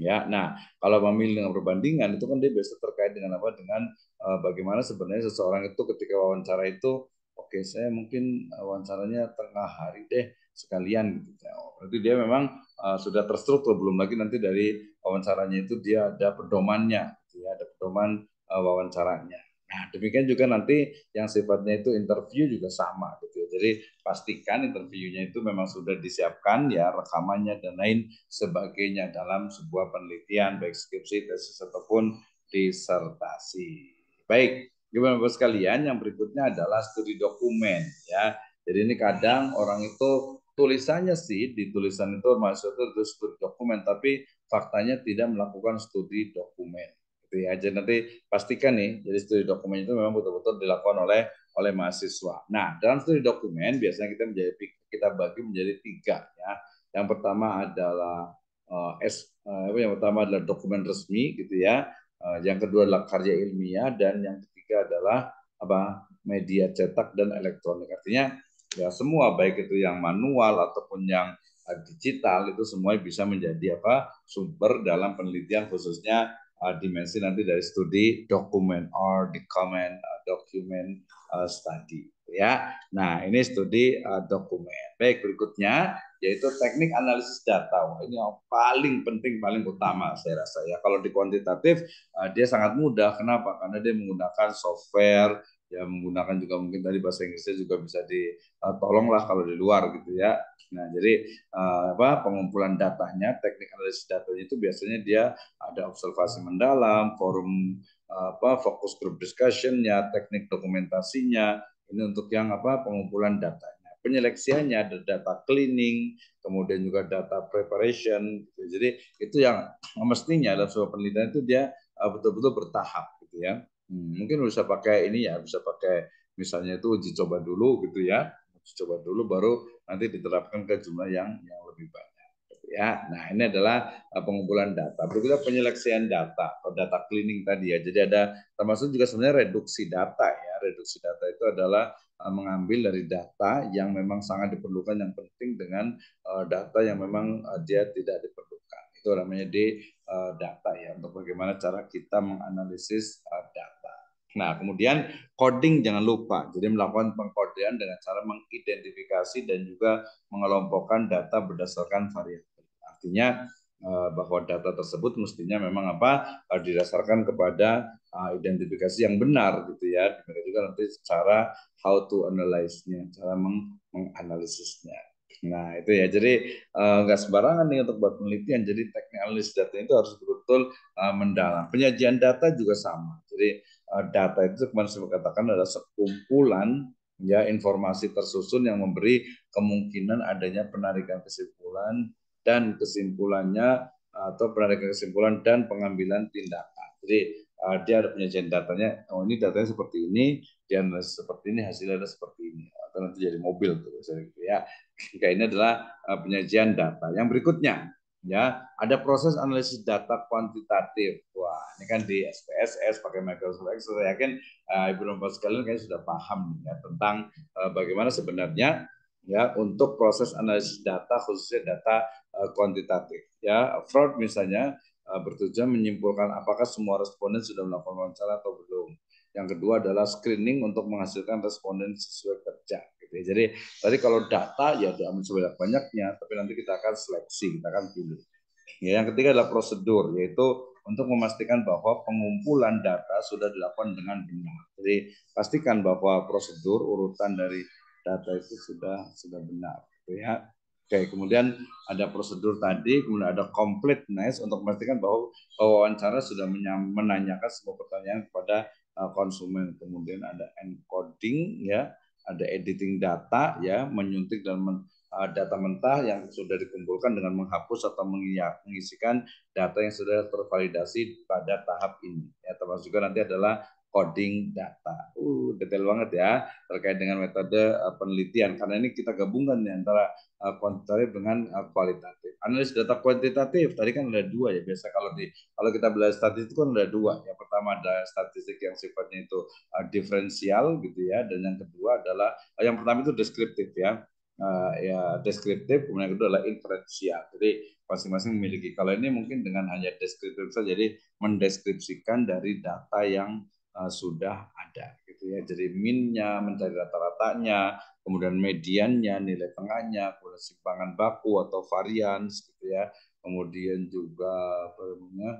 Ya, nah kalau memilih dengan perbandingan itu kan dia biasa terkait dengan apa? Dengan uh, bagaimana sebenarnya seseorang itu ketika wawancara itu, oke saya mungkin wawancaranya tengah hari deh, sekalian gitu ya. Oh, berarti dia memang eh, sudah terstruktur belum lagi nanti dari wawancaranya itu dia ada pedomannya, gitu ya, ada pedoman eh, wawancaranya. Nah, demikian juga nanti yang sifatnya itu interview juga sama gitu ya. Jadi pastikan interviewnya itu memang sudah disiapkan ya rekamannya dan lain sebagainya dalam sebuah penelitian baik skripsi, tesis ataupun disertasi. Baik, gimana Bapak sekalian yang berikutnya adalah studi dokumen ya. Jadi ini kadang orang itu tulisannya sih di tulisan itu maksudnya itu, itu studi dokumen tapi faktanya tidak melakukan studi dokumen gitu ya jadi nanti pastikan nih jadi studi dokumen itu memang betul-betul dilakukan oleh oleh mahasiswa nah dalam studi dokumen biasanya kita menjadi kita bagi menjadi tiga ya yang pertama adalah uh, S, uh, yang pertama adalah dokumen resmi gitu ya uh, yang kedua adalah karya ilmiah dan yang ketiga adalah apa media cetak dan elektronik artinya ya semua baik itu yang manual ataupun yang eh, digital itu semua bisa menjadi apa sumber dalam penelitian khususnya uh, dimensi nanti dari studi dokumen or document uh, document uh, study ya. Nah, ini studi uh, dokumen. Baik, berikutnya yaitu teknik analisis data. Wah, ini yang paling penting, paling utama saya rasa ya. Kalau di kuantitatif uh, dia sangat mudah. Kenapa? Karena dia menggunakan software ya menggunakan juga mungkin tadi bahasa Inggrisnya juga bisa ditolonglah eh, uh, kalau di luar gitu ya. Nah, jadi uh, apa pengumpulan datanya, teknik analisis datanya itu biasanya dia ada observasi mendalam, forum uh, apa fokus group discussionnya, teknik dokumentasinya. Ini untuk yang apa pengumpulan datanya. Penyeleksiannya ada data cleaning, kemudian juga data preparation. Gitu. Jadi itu yang mestinya dalam sebuah penelitian itu dia betul-betul uh, bertahap gitu ya. Hmm, mungkin bisa pakai ini ya bisa pakai misalnya itu uji coba dulu gitu ya uji coba dulu baru nanti diterapkan ke jumlah yang yang lebih banyak gitu ya nah ini adalah eh, pengumpulan data berikutnya penyeleksian data atau data cleaning tadi ya jadi ada termasuk juga sebenarnya reduksi data ya reduksi data itu adalah eh, mengambil dari data yang memang sangat diperlukan yang penting dengan eh, data yang memang dia tidak diperlukan itu namanya di data ya untuk bagaimana cara kita menganalisis data Nah, kemudian coding jangan lupa. Jadi melakukan pengkodean dengan cara mengidentifikasi dan juga mengelompokkan data berdasarkan variabel. Artinya eh, bahwa data tersebut mestinya memang apa eh, didasarkan kepada eh, identifikasi yang benar gitu ya. Demikian juga nanti cara how to analyze-nya, cara meng menganalisisnya. Nah, itu ya. Jadi nggak uh, sembarangan nih untuk buat penelitian. Jadi teknik analisis data itu harus betul-betul uh, mendalam. Penyajian data juga sama. Jadi Eh, data itu kemarin saya katakan adalah sekumpulan ya informasi tersusun yang memberi kemungkinan adanya penarikan kesimpulan dan kesimpulannya atau penarikan kesimpulan dan pengambilan tindakan. Jadi uh, dia ada penyajian datanya, oh ini datanya seperti ini, dia seperti ini, hasilnya ada seperti ini, atau nanti jadi mobil tuh, gitu ya. ini adalah uh, penyajian data. Yang berikutnya, ya ada proses analisis data kuantitatif wah ini kan di SPSS pakai Microsoft Excel saya yakin uh, ibu bapak sekalian kan sudah paham ya tentang uh, bagaimana sebenarnya ya untuk proses analisis data khususnya data uh, kuantitatif ya fraud misalnya uh, bertujuan menyimpulkan apakah semua responden sudah melakukan wawancara atau belum yang kedua adalah screening untuk menghasilkan responden sesuai kerja. Gitu ya. Jadi tadi kalau data ya diambil sebanyak banyaknya, tapi nanti kita akan seleksi, kita akan pilih. Ya, yang ketiga adalah prosedur, yaitu untuk memastikan bahwa pengumpulan data sudah dilakukan dengan benar. Jadi pastikan bahwa prosedur urutan dari data itu sudah sudah benar. Gitu ya. Oke, kemudian ada prosedur tadi, kemudian ada completeness untuk memastikan bahwa wawancara sudah menanyakan semua pertanyaan kepada Eh, konsumen, kemudian ada encoding ya, ada editing data ya, menyuntik dan men, eh, data mentah yang sudah dikumpulkan dengan menghapus atau mengisikan data yang sudah tervalidasi pada tahap ini. Ya, termasuk juga nanti adalah coding data. Uh, detail banget ya terkait dengan metode uh, penelitian karena ini kita gabungkan nih antara uh, kuantitatif dengan uh, kualitatif. Analis data kuantitatif tadi kan ada dua ya biasa kalau di kalau kita belajar statistik kan ada dua. Yang pertama ada statistik yang sifatnya itu uh, diferensial gitu ya dan yang kedua adalah uh, yang pertama itu deskriptif ya. Uh, ya deskriptif kemudian yang kedua adalah inferensial. Jadi masing-masing memiliki. Kalau ini mungkin dengan hanya deskriptif saja jadi mendeskripsikan dari data yang Eh, sudah ada gitu ya. Jadi minnya mencari rata-ratanya, kemudian mediannya, nilai tengahnya, kemudian simpangan baku atau varian gitu ya. Kemudian juga apa namanya?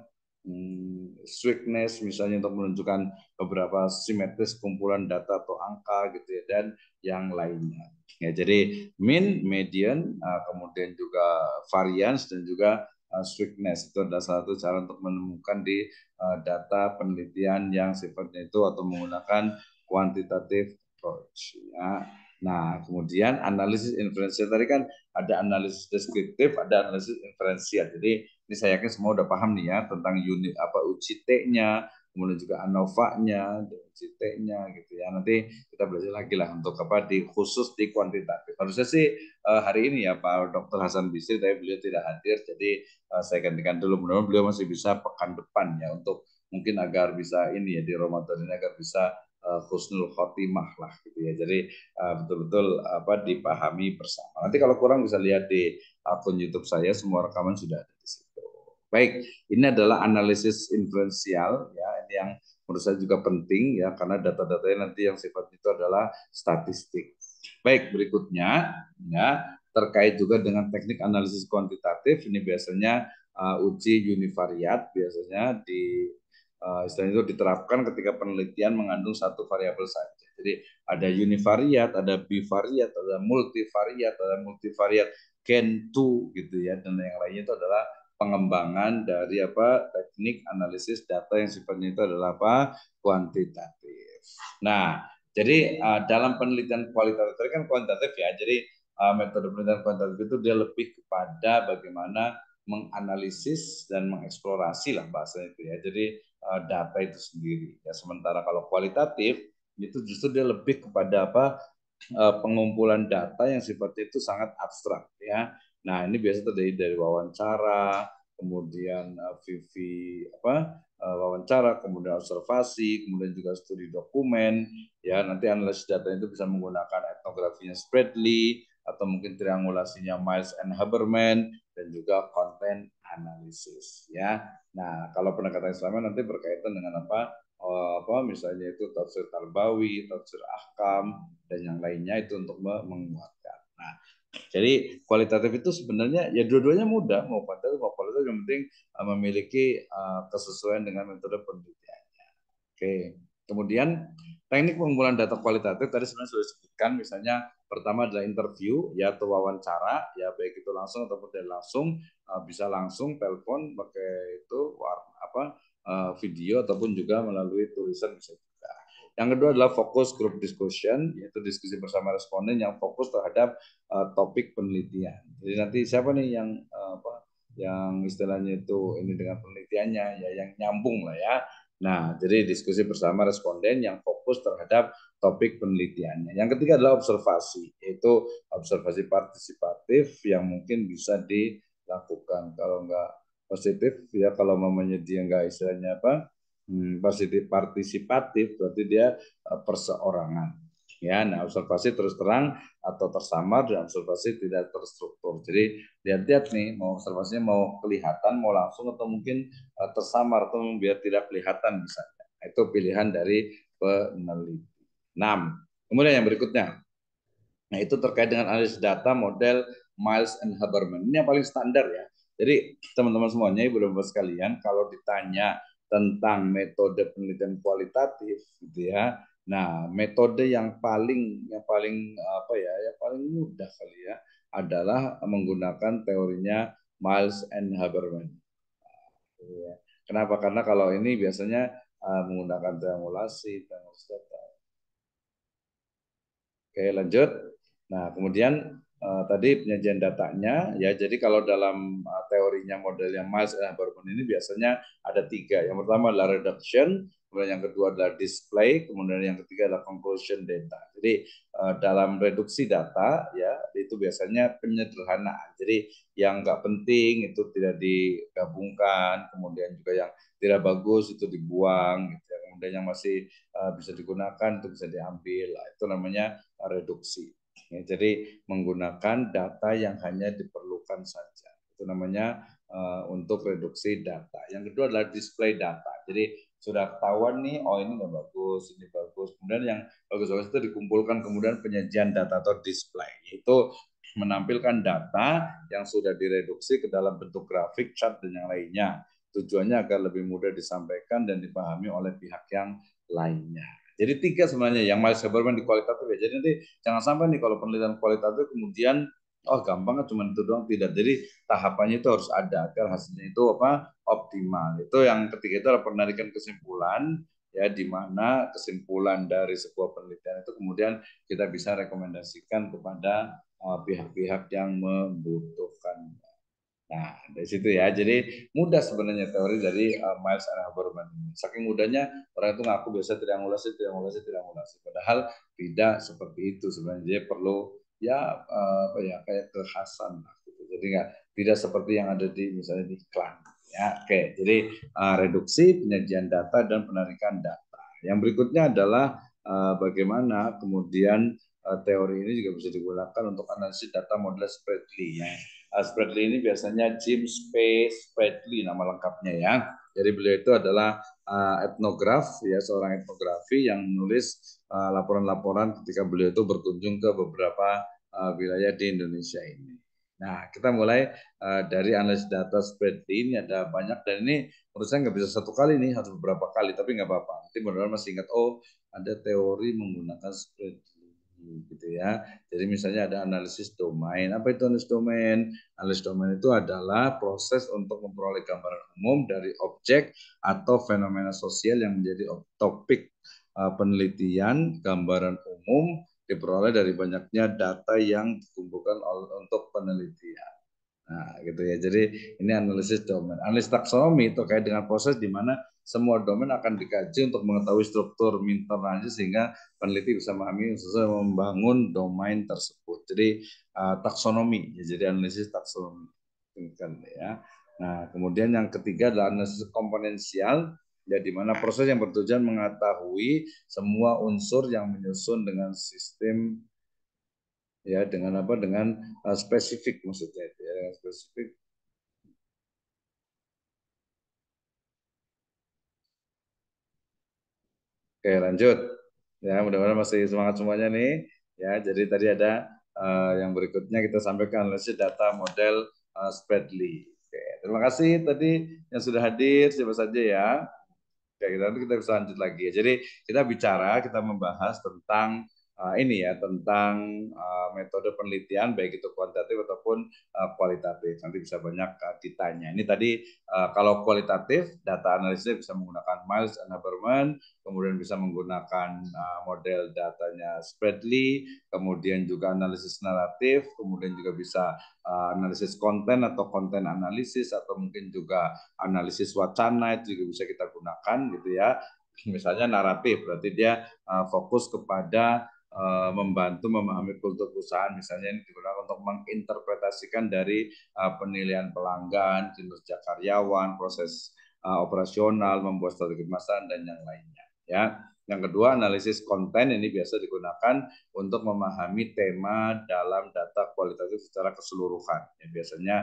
Hmm, sweetness misalnya untuk menunjukkan beberapa simetris kumpulan data atau angka gitu ya dan yang lainnya. Ya, jadi min, median, eh, kemudian juga varians dan juga uh, strictness itu adalah salah satu cara untuk menemukan di uh, data penelitian yang sifatnya itu atau menggunakan quantitative approach ya. Nah, kemudian analisis inferensial tadi kan ada analisis deskriptif, ada analisis inferensial. Jadi ini saya yakin semua udah paham nih ya tentang unit apa uji t nya kemudian juga ANOVA-nya, CT-nya gitu ya. Nanti kita belajar lagi lah untuk apa di khusus di kuantitatif. Harusnya sih eh, hari ini ya Pak Dr. Hasan Bisri tapi beliau tidak hadir jadi eh, saya gantikan dulu. Mudah-mudahan beliau masih bisa pekan depan ya untuk mungkin agar bisa ini ya di Ramadan ini agar bisa uh, khusnul khotimah lah gitu ya. Jadi betul-betul apa dipahami bersama. Nanti kalau kurang bisa lihat di akun YouTube saya semua rekaman sudah ada. Baik, ini adalah analisis inferensial ya ini yang menurut saya juga penting ya karena data-datanya nanti yang sifatnya itu adalah statistik. Baik, berikutnya ya terkait juga dengan teknik analisis kuantitatif ini biasanya uh, uji univariat biasanya di uh, istilahnya itu diterapkan ketika penelitian mengandung satu variabel saja. Jadi ada univariat, ada bivariat, ada multivariat, ada multivariat gen 2 gitu ya dan yang lainnya itu adalah pengembangan dari apa teknik analisis data yang sifatnya itu adalah apa kuantitatif. Nah, jadi uh, dalam penelitian kualitatif kan kuantitatif ya. Jadi uh, metode penelitian kuantitatif itu dia lebih kepada bagaimana menganalisis dan mengeksplorasi lah bahasanya itu ya. Jadi uh, data itu sendiri. Ya sementara kalau kualitatif itu justru dia lebih kepada apa uh, pengumpulan data yang sifatnya itu sangat abstrak ya Nah, ini biasa terdiri dari wawancara, kemudian vv eh, apa eh, wawancara, kemudian observasi, kemudian juga studi dokumen, ya nanti analisis data itu bisa menggunakan etnografinya Spreadly atau mungkin triangulasinya Miles and Haberman dan juga konten analisis ya. Nah, kalau pendekatan Islam nanti berkaitan dengan apa? Eh, apa misalnya itu tafsir Tarbawi, tafsir Ahkam dan yang lainnya itu untuk menguatkan. Nah, jadi kualitatif itu sebenarnya ya dua-duanya mudah mau kuantitatif mau kualitatif yang penting uh, memiliki uh, kesesuaian dengan metode penelitiannya. Oke. Kemudian teknik pengumpulan data kualitatif tadi sebenarnya sudah disebutkan misalnya pertama adalah interview ya atau wawancara ya baik itu langsung ataupun tidak langsung uh, bisa langsung telepon pakai itu warna apa uh, video ataupun juga melalui tulisan bisa yang kedua adalah fokus group discussion, yaitu diskusi bersama responden yang fokus terhadap uh, topik penelitian. Jadi nanti siapa nih yang uh, apa yang istilahnya itu ini dengan penelitiannya ya yang nyambung lah ya. Nah, jadi diskusi bersama responden yang fokus terhadap topik penelitiannya. Yang ketiga adalah observasi, yaitu observasi partisipatif yang mungkin bisa dilakukan kalau nggak positif ya kalau mamanya dia nggak istilahnya apa Hmm, positif partisipatif berarti dia e, perseorangan ya nah observasi terus terang atau tersamar dan observasi tidak terstruktur jadi lihat-lihat nih mau observasinya mau kelihatan mau langsung atau mungkin e, tersamar atau biar tidak kelihatan misalnya nah, itu pilihan dari peneliti 6 kemudian yang berikutnya nah itu terkait dengan analisis data model Miles and Haberman ini yang paling standar ya jadi teman-teman semuanya ibu ibu sekalian kalau ditanya tentang metode penelitian kualitatif gitu ya. Nah, metode yang paling yang paling apa ya, yang paling mudah kali ya adalah menggunakan teorinya Miles and Haberman. Iya. Kenapa? Karena kalau ini biasanya ah, menggunakan triangulasi, triangulasi data. Oke, lanjut. Nah, kemudian uh, tadi penyajian datanya ya jadi kalau dalam uh, teorinya yang Mas dan Barman ini biasanya ada tiga yang pertama adalah reduction kemudian yang kedua adalah display kemudian yang ketiga adalah conclusion data jadi uh, dalam reduksi data ya itu biasanya penyederhanaan jadi yang nggak penting itu tidak digabungkan kemudian juga yang tidak bagus itu dibuang gitu ya. kemudian yang masih uh, bisa digunakan itu bisa diambil nah, itu namanya reduksi Ya, jadi menggunakan data yang hanya diperlukan saja. Itu namanya uh, untuk reduksi data. Yang kedua adalah display data. Jadi sudah ketahuan nih, oh ini nggak bagus, ini bagus. Kemudian yang bagus-bagus itu dikumpulkan kemudian penyajian data atau display. Itu menampilkan data yang sudah direduksi ke dalam bentuk grafik, chart, dan yang lainnya. Tujuannya agar lebih mudah disampaikan dan dipahami oleh pihak yang lainnya. Jadi tiga sebenarnya yang masih bermain di kualitatif ya. Jadi nanti jangan sampai nih kalau penelitian kualitatif kemudian oh gampang kan cuma itu doang tidak. Jadi tahapannya itu harus ada agar hasilnya itu apa optimal. Itu yang ketiga itu adalah penarikan kesimpulan ya di mana kesimpulan dari sebuah penelitian itu kemudian kita bisa rekomendasikan kepada uh, pihak-pihak uh, pihak -pihak yang membutuhkan. Nah, dari situ ya. Jadi mudah sebenarnya teori dari uh, Miles and Haberman Saking mudahnya orang itu ngaku biasa triangulasi, triangulasi, triangulasi. Padahal tidak seperti itu sebenarnya. Jadi perlu ya uh, apa ya kayak kekhasan gitu. Jadi nggak tidak seperti yang ada di misalnya di iklan. Ya, oke. Okay. Jadi uh, reduksi, penyajian data dan penarikan data. Yang berikutnya adalah uh, bagaimana kemudian teori ini juga bisa digunakan untuk analisis data model Spreadly ya Bradley ini biasanya Jim Space Bradley nama lengkapnya ya. Jadi beliau itu adalah uh, etnograf ya seorang etnografi yang menulis eh, laporan-laporan uh, ketika beliau itu berkunjung ke beberapa uh, wilayah di Indonesia ini. Nah, kita mulai uh, dari analisis data Spradley ini ada banyak dan ini menurut saya nggak bisa satu kali nih harus beberapa kali tapi nggak apa-apa. Nanti benar-benar masih ingat oh ada teori menggunakan Spradley gitu ya. Jadi misalnya ada analisis domain. Apa itu analisis domain? Analisis domain itu adalah proses untuk memperoleh gambaran umum dari objek atau fenomena sosial yang menjadi topik eh, penelitian gambaran umum diperoleh dari banyaknya data yang dikumpulkan untuk penelitian. Nah, gitu ya. Jadi ini analisis domain. Analisis taksonomi kayak dengan proses di mana semua domain akan dikaji untuk mengetahui struktur internalnya sehingga peneliti bisa memahami sesuai membangun domain tersebut. Jadi uh, taksonomi, ya, jadi analisis taksonomi. ya. Nah, kemudian yang ketiga adalah analisis komponensial, ya di mana proses yang bertujuan mengetahui semua unsur yang menyusun dengan sistem ya dengan apa dengan uh, spesifik maksudnya ya, spesifik Oke lanjut. Ya mudah-mudahan masih semangat semuanya nih. Ya jadi tadi ada uh, yang berikutnya kita sampaikan analisis data model uh, eh, Spreadly. Oke terima kasih tadi yang sudah hadir siapa saja ya. Oke kita kita bisa lanjut lagi. Jadi kita bicara kita membahas tentang uh, ini ya tentang uh, metode penelitian baik itu kuantitatif ataupun uh, kualitatif. Nanti bisa banyak uh, ditanya. Ini tadi uh, kalau kualitatif data analisnya bisa menggunakan Miles and Haberman, kemudian bisa menggunakan uh, model datanya Spreadly, kemudian juga analisis naratif, kemudian juga bisa uh, analisis konten atau konten analisis atau mungkin juga analisis wacana itu juga bisa kita gunakan gitu ya. Misalnya naratif berarti dia uh, fokus kepada Eh, membantu memahami kultur perusahaan misalnya ini digunakan untuk menginterpretasikan dari eh, penilaian pelanggan, kinerja karyawan, proses eh, operasional, membuat strategi pemasaran dan yang lainnya ya. Yang kedua, analisis konten ini biasa digunakan untuk memahami tema dalam data kualitatif secara keseluruhan. Ya, biasanya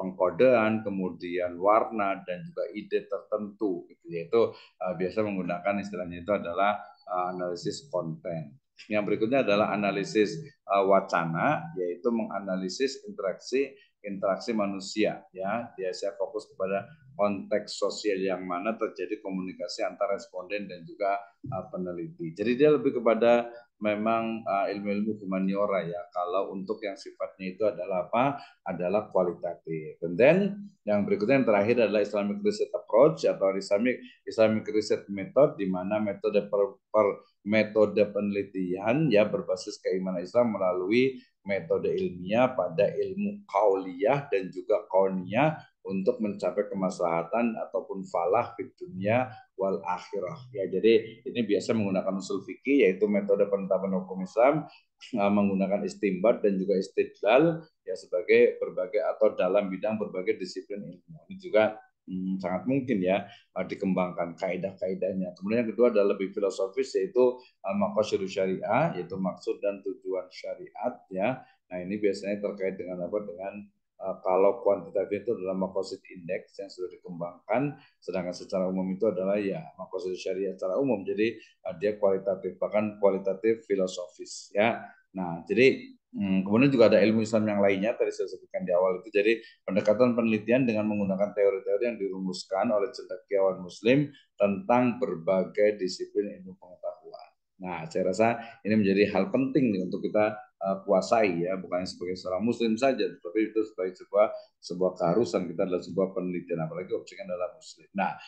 pengkodean, kemudian warna, dan juga ide tertentu. Gitu, yaitu biasa menggunakan istilahnya itu adalah analisis konten. Yang berikutnya adalah analisis eh, wacana, yaitu menganalisis interaksi interaksi manusia. Ya, dia saya fokus kepada konteks sosial yang mana terjadi komunikasi antara responden dan juga eh, peneliti. Jadi dia lebih kepada memang ah, ilmu-ilmu humaniora ya. Kalau untuk yang sifatnya itu adalah apa? Adalah kualitatif. And then yang berikutnya yang terakhir adalah Islamic Research Approach atau Islamic Islamic Research Method di mana metode per, per metode penelitian ya berbasis keimanan Islam melalui metode ilmiah pada ilmu kauliyah dan juga kauniyah untuk mencapai kemaslahatan ataupun falah di dunia wal akhirah. Ya, jadi ini biasa menggunakan usul fikih yaitu metode penetapan hukum Islam eh, menggunakan istimbat dan juga istidlal ya sebagai berbagai atau dalam bidang berbagai disiplin ilmu. Ini juga hmm, sangat mungkin ya eh, dikembangkan kaidah-kaidahnya. Kemudian yang kedua adalah lebih filosofis yaitu eh, maqasid syariah yaitu maksud dan tujuan syariat ya. Nah, ini biasanya terkait dengan apa dengan Eh, kalau kuantitatif itu adalah makosid indeks yang sudah dikembangkan, sedangkan secara umum itu adalah ya makosid syariah secara umum. Jadi eh, dia kualitatif bahkan kualitatif filosofis ya. Nah jadi Hmm, kemudian juga ada ilmu Islam yang lainnya tadi saya sebutkan di awal itu. Jadi pendekatan penelitian dengan menggunakan teori-teori yang dirumuskan oleh cendekiawan Muslim tentang berbagai disiplin ilmu pengetahuan. Nah, saya rasa ini menjadi hal penting nih untuk kita Eh, kuasai ya bukan sebagai seorang muslim saja tapi itu sebagai sebuah sebuah keharusan kita adalah sebuah penelitian apalagi objeknya adalah muslim nah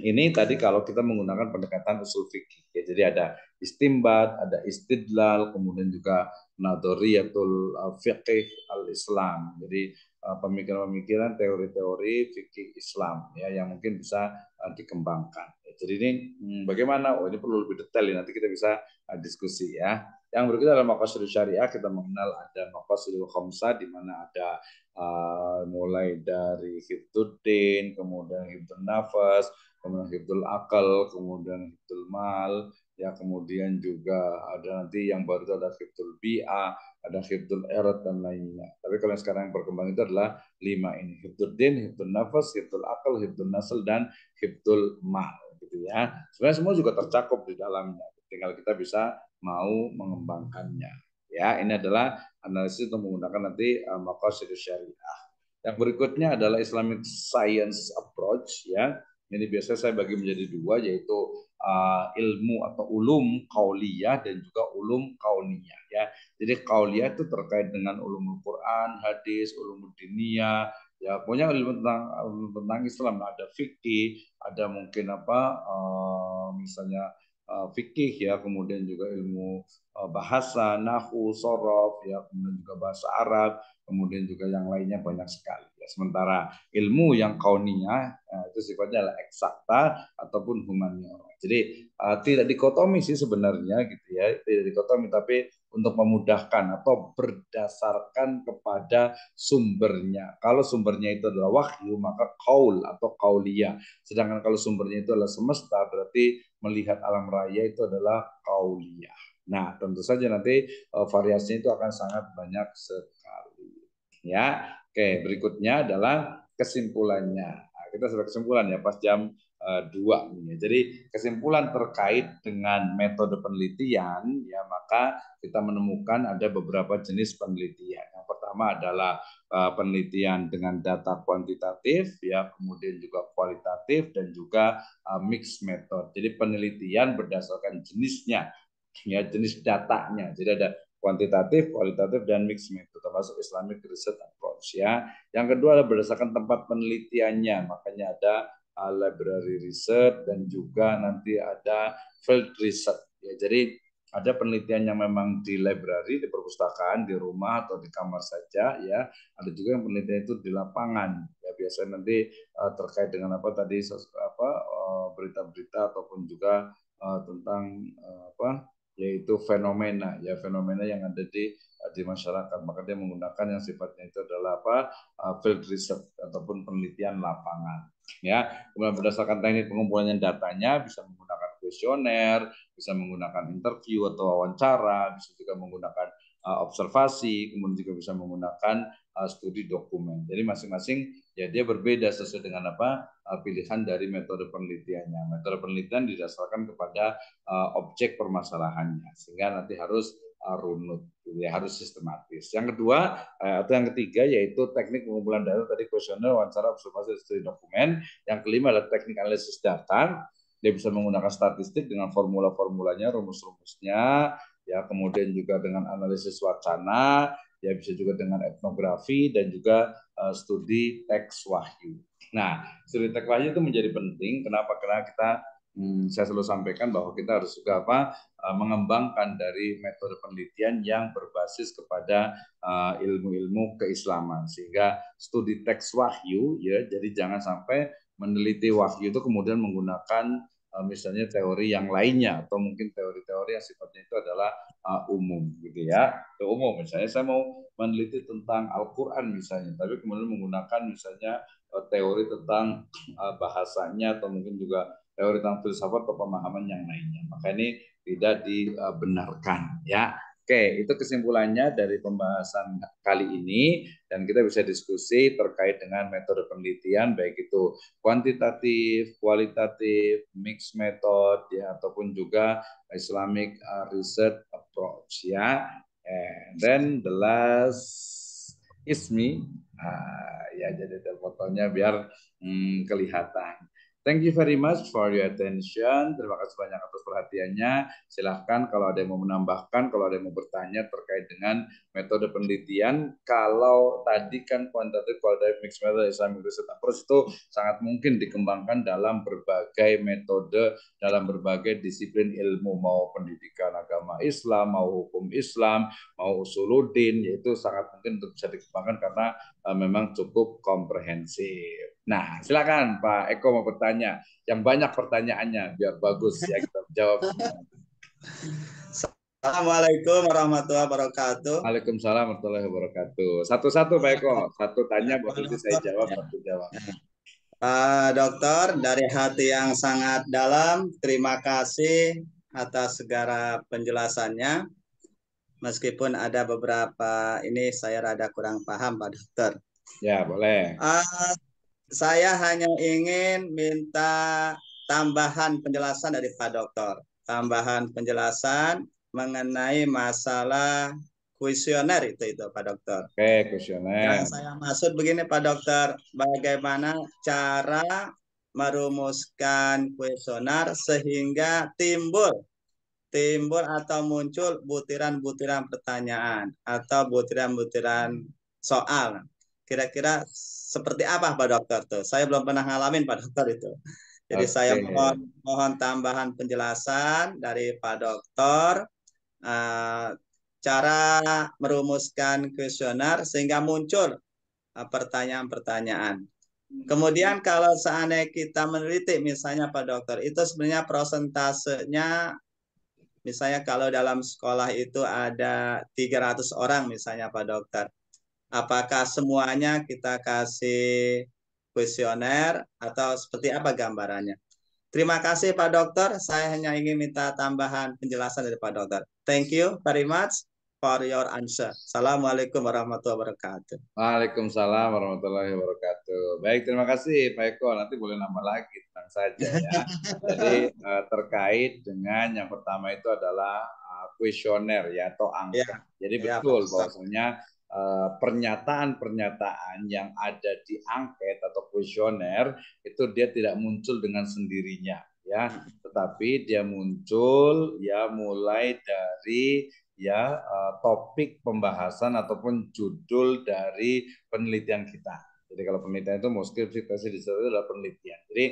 ini tadi kalau kita menggunakan pendekatan usul fikih ya jadi ada istimbat ada istidlal kemudian juga nadoriyatul uh, fiqih al Islam jadi uh, pemikiran-pemikiran teori-teori fikih Islam ya yang mungkin bisa uh, dikembangkan jadi ini hmm, bagaimana oh ini perlu lebih detail ya nanti kita bisa diskusi ya yang berikutnya adalah maqasidul syariah kita mengenal ada maqasidul khamsah di mana ada uh, mulai dari din, kemudian hibdun nafas, kemudian hibdul akal, kemudian hibdul mal, ya kemudian juga ada nanti yang baru itu ada hibdul bia, ada hibdul erat dan lainnya. Tapi kalau yang sekarang yang berkembang itu adalah lima ini, hibdul din, hibdul nafas, hibdul akal, hibdul nasl dan hibdul mal gitu ya. Sebenarnya semua juga tercakup di dalamnya. Tinggal kita bisa mau mengembangkannya. Ya, ini adalah analisis untuk menggunakan nanti uh, maqasid syariah. Yang berikutnya adalah Islamic Science Approach ya. Ini biasanya saya bagi menjadi dua yaitu uh, ilmu atau ulum kauliyah dan juga ulum kauniyah ya. Jadi kauliyah itu terkait dengan ulum Al-Qur'an, hadis, ulum dunia, ya pokoknya ilmu tentang ilmu tentang Islam ada fikih, ada mungkin apa uh, misalnya Eh, fikih ya, kemudian juga ilmu eh, bahasa, nahu, sorof, ya, kemudian juga bahasa Arab, kemudian juga yang lainnya banyak sekali. Ya. Sementara ilmu yang kaunia eh, itu sifatnya adalah eksakta ataupun humaniora. Jadi uh, tidak dikotomi sih sebenarnya gitu ya, tidak dikotomi tapi untuk memudahkan atau berdasarkan kepada sumbernya. Kalau sumbernya itu adalah wahyu, maka kaul atau kaulia. Sedangkan kalau sumbernya itu adalah semesta, berarti melihat alam raya itu adalah kaulia. Nah, tentu saja nanti eh, variasinya itu akan sangat banyak sekali. Ya, oke. Berikutnya adalah kesimpulannya. Nah, kita sudah kesimpulan ya pas jam Eh, dua nih. Ya. Jadi kesimpulan terkait dengan metode penelitian ya maka kita menemukan ada beberapa jenis penelitian. Yang pertama adalah eh, penelitian dengan data kuantitatif ya, kemudian juga kualitatif dan juga eh, mix method. Jadi penelitian berdasarkan jenisnya ya jenis datanya. Jadi ada kuantitatif, kualitatif, dan mix method termasuk Islamic Research Approach ya. Yang kedua adalah berdasarkan tempat penelitiannya, makanya ada Uh, library research dan juga nanti ada field research. Ya, jadi ada penelitian yang memang di library, di perpustakaan, di rumah atau di kamar saja ya. Ada juga yang penelitian itu di lapangan. Ya biasanya nanti uh, terkait dengan apa tadi apa uh, berita-berita ataupun juga uh, tentang uh, apa yaitu fenomena ya fenomena yang ada di eh, di masyarakat maka dia menggunakan yang sifatnya itu adalah apa eh, field research ataupun penelitian lapangan ya kemudian berdasarkan teknik pengumpulannya datanya bisa menggunakan kuesioner bisa menggunakan interview atau wawancara bisa juga menggunakan eh, observasi kemudian juga bisa menggunakan Eh, studi dokumen. Jadi masing-masing ya dia berbeda sesuai dengan apa eh, pilihan dari metode penelitiannya. Metode penelitian didasarkan kepada eh, objek permasalahannya sehingga nanti harus runut, ya harus sistematis. Yang kedua atau yang ketiga yaitu teknik pengumpulan data tadi kuesioner, wawancara, observasi, studi dokumen. Yang kelima adalah teknik analisis data. Dia bisa menggunakan statistik dengan formula-formulanya, rumus-rumusnya, ya kemudian juga dengan analisis wacana ya bisa juga dengan etnografi dan juga uh, studi teks wahyu. Nah, studi teks wahyu itu menjadi penting. Kenapa? Karena kita hmm, saya selalu sampaikan bahwa kita harus juga apa uh, mengembangkan dari metode penelitian yang berbasis kepada uh, ilmu-ilmu keislaman sehingga studi teks wahyu ya jadi jangan sampai meneliti wahyu itu kemudian menggunakan Eh, misalnya teori yang lainnya atau mungkin teori-teori yang sifatnya itu adalah uh, umum gitu ya itu umum misalnya saya mau meneliti tentang Al-Quran misalnya tapi kemudian menggunakan misalnya uh, teori tentang uh, bahasanya atau mungkin juga teori tentang filsafat atau pemahaman yang lainnya maka ini tidak dibenarkan ya Oke, itu kesimpulannya dari pembahasan kali ini dan kita bisa diskusi terkait dengan metode penelitian baik itu kuantitatif, kualitatif, mix method ya ataupun juga Islamic uh, research approach ya. And then the last is Ah, ya jadi fotonya biar hmm, kelihatan. Thank you very much for your attention. Terima kasih banyak atas perhatiannya. Silahkan kalau ada yang mau menambahkan, kalau ada yang mau bertanya terkait dengan metode penelitian. Kalau tadi kan kuantitatif kualitatif mixed method Islamic Research Approach itu sangat mungkin dikembangkan dalam berbagai metode, dalam berbagai disiplin ilmu, mau pendidikan agama Islam, mau hukum Islam, mau usuluddin, yaitu sangat mungkin untuk bisa dikembangkan karena uh, memang cukup komprehensif. Nah, silakan Pak Eko mau bertanya. Yang banyak pertanyaannya biar bagus ya kita jawab. Assalamualaikum warahmatullahi wabarakatuh. Waalaikumsalam warahmatullahi wabarakatuh. Satu-satu Pak Eko, satu tanya berarti saya jawab, satu jawab. Uh, dokter, dari hati yang sangat dalam, terima kasih atas segala penjelasannya meskipun ada beberapa ini saya rada kurang paham Pak Dokter. Ya, boleh. Uh, saya hanya ingin minta tambahan penjelasan dari Pak Dokter. Tambahan penjelasan mengenai masalah kuesioner itu itu Pak Dokter. Oke, kuesioner. Yang saya maksud begini Pak Dokter, bagaimana cara merumuskan kuesioner sehingga timbul timbul atau muncul butiran-butiran pertanyaan atau butiran-butiran soal. Kira-kira seperti apa Pak Dokter tuh? Saya belum pernah ngalamin Pak Dokter itu. Jadi okay. saya mohon mohon tambahan penjelasan dari Pak Dokter uh, cara merumuskan kuesioner sehingga muncul eh, pertanyaan-pertanyaan. Kemudian kalau seandainya kita meneliti misalnya Pak Dokter, itu sebenarnya prosentasenya Misalnya kalau dalam sekolah itu ada 300 orang misalnya Pak Dokter. Apakah semuanya kita kasih kuesioner atau seperti apa gambarannya? Terima kasih Pak Dokter. Saya hanya ingin minta tambahan penjelasan dari Pak Dokter. Thank you very much. Warrior Ansa. Assalamualaikum warahmatullahi wabarakatuh. Waalaikumsalam warahmatullahi wabarakatuh. Baik, terima kasih Pak Eko. Nanti boleh nambah lagi, tenang saja ya. Jadi eh, terkait dengan yang pertama itu adalah eh, kuesioner ya atau angka. Ya, Jadi ya, betul Pak bahwasanya eh, pernyataan-pernyataan yang ada di angket atau kuesioner itu dia tidak muncul dengan sendirinya ya hmm. tetapi dia muncul ya mulai dari ya eh, topik pembahasan ataupun judul dari penelitian kita. Jadi kalau penelitian itu mau skripsi, tesis, disertasi adalah penelitian. Jadi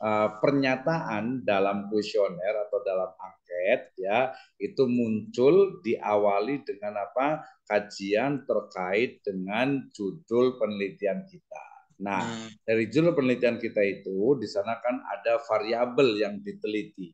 eh, pernyataan dalam kuesioner atau dalam angket ya itu muncul diawali dengan apa kajian terkait dengan judul penelitian kita. Nah, hmm. dari judul penelitian kita itu di sana kan ada variabel yang diteliti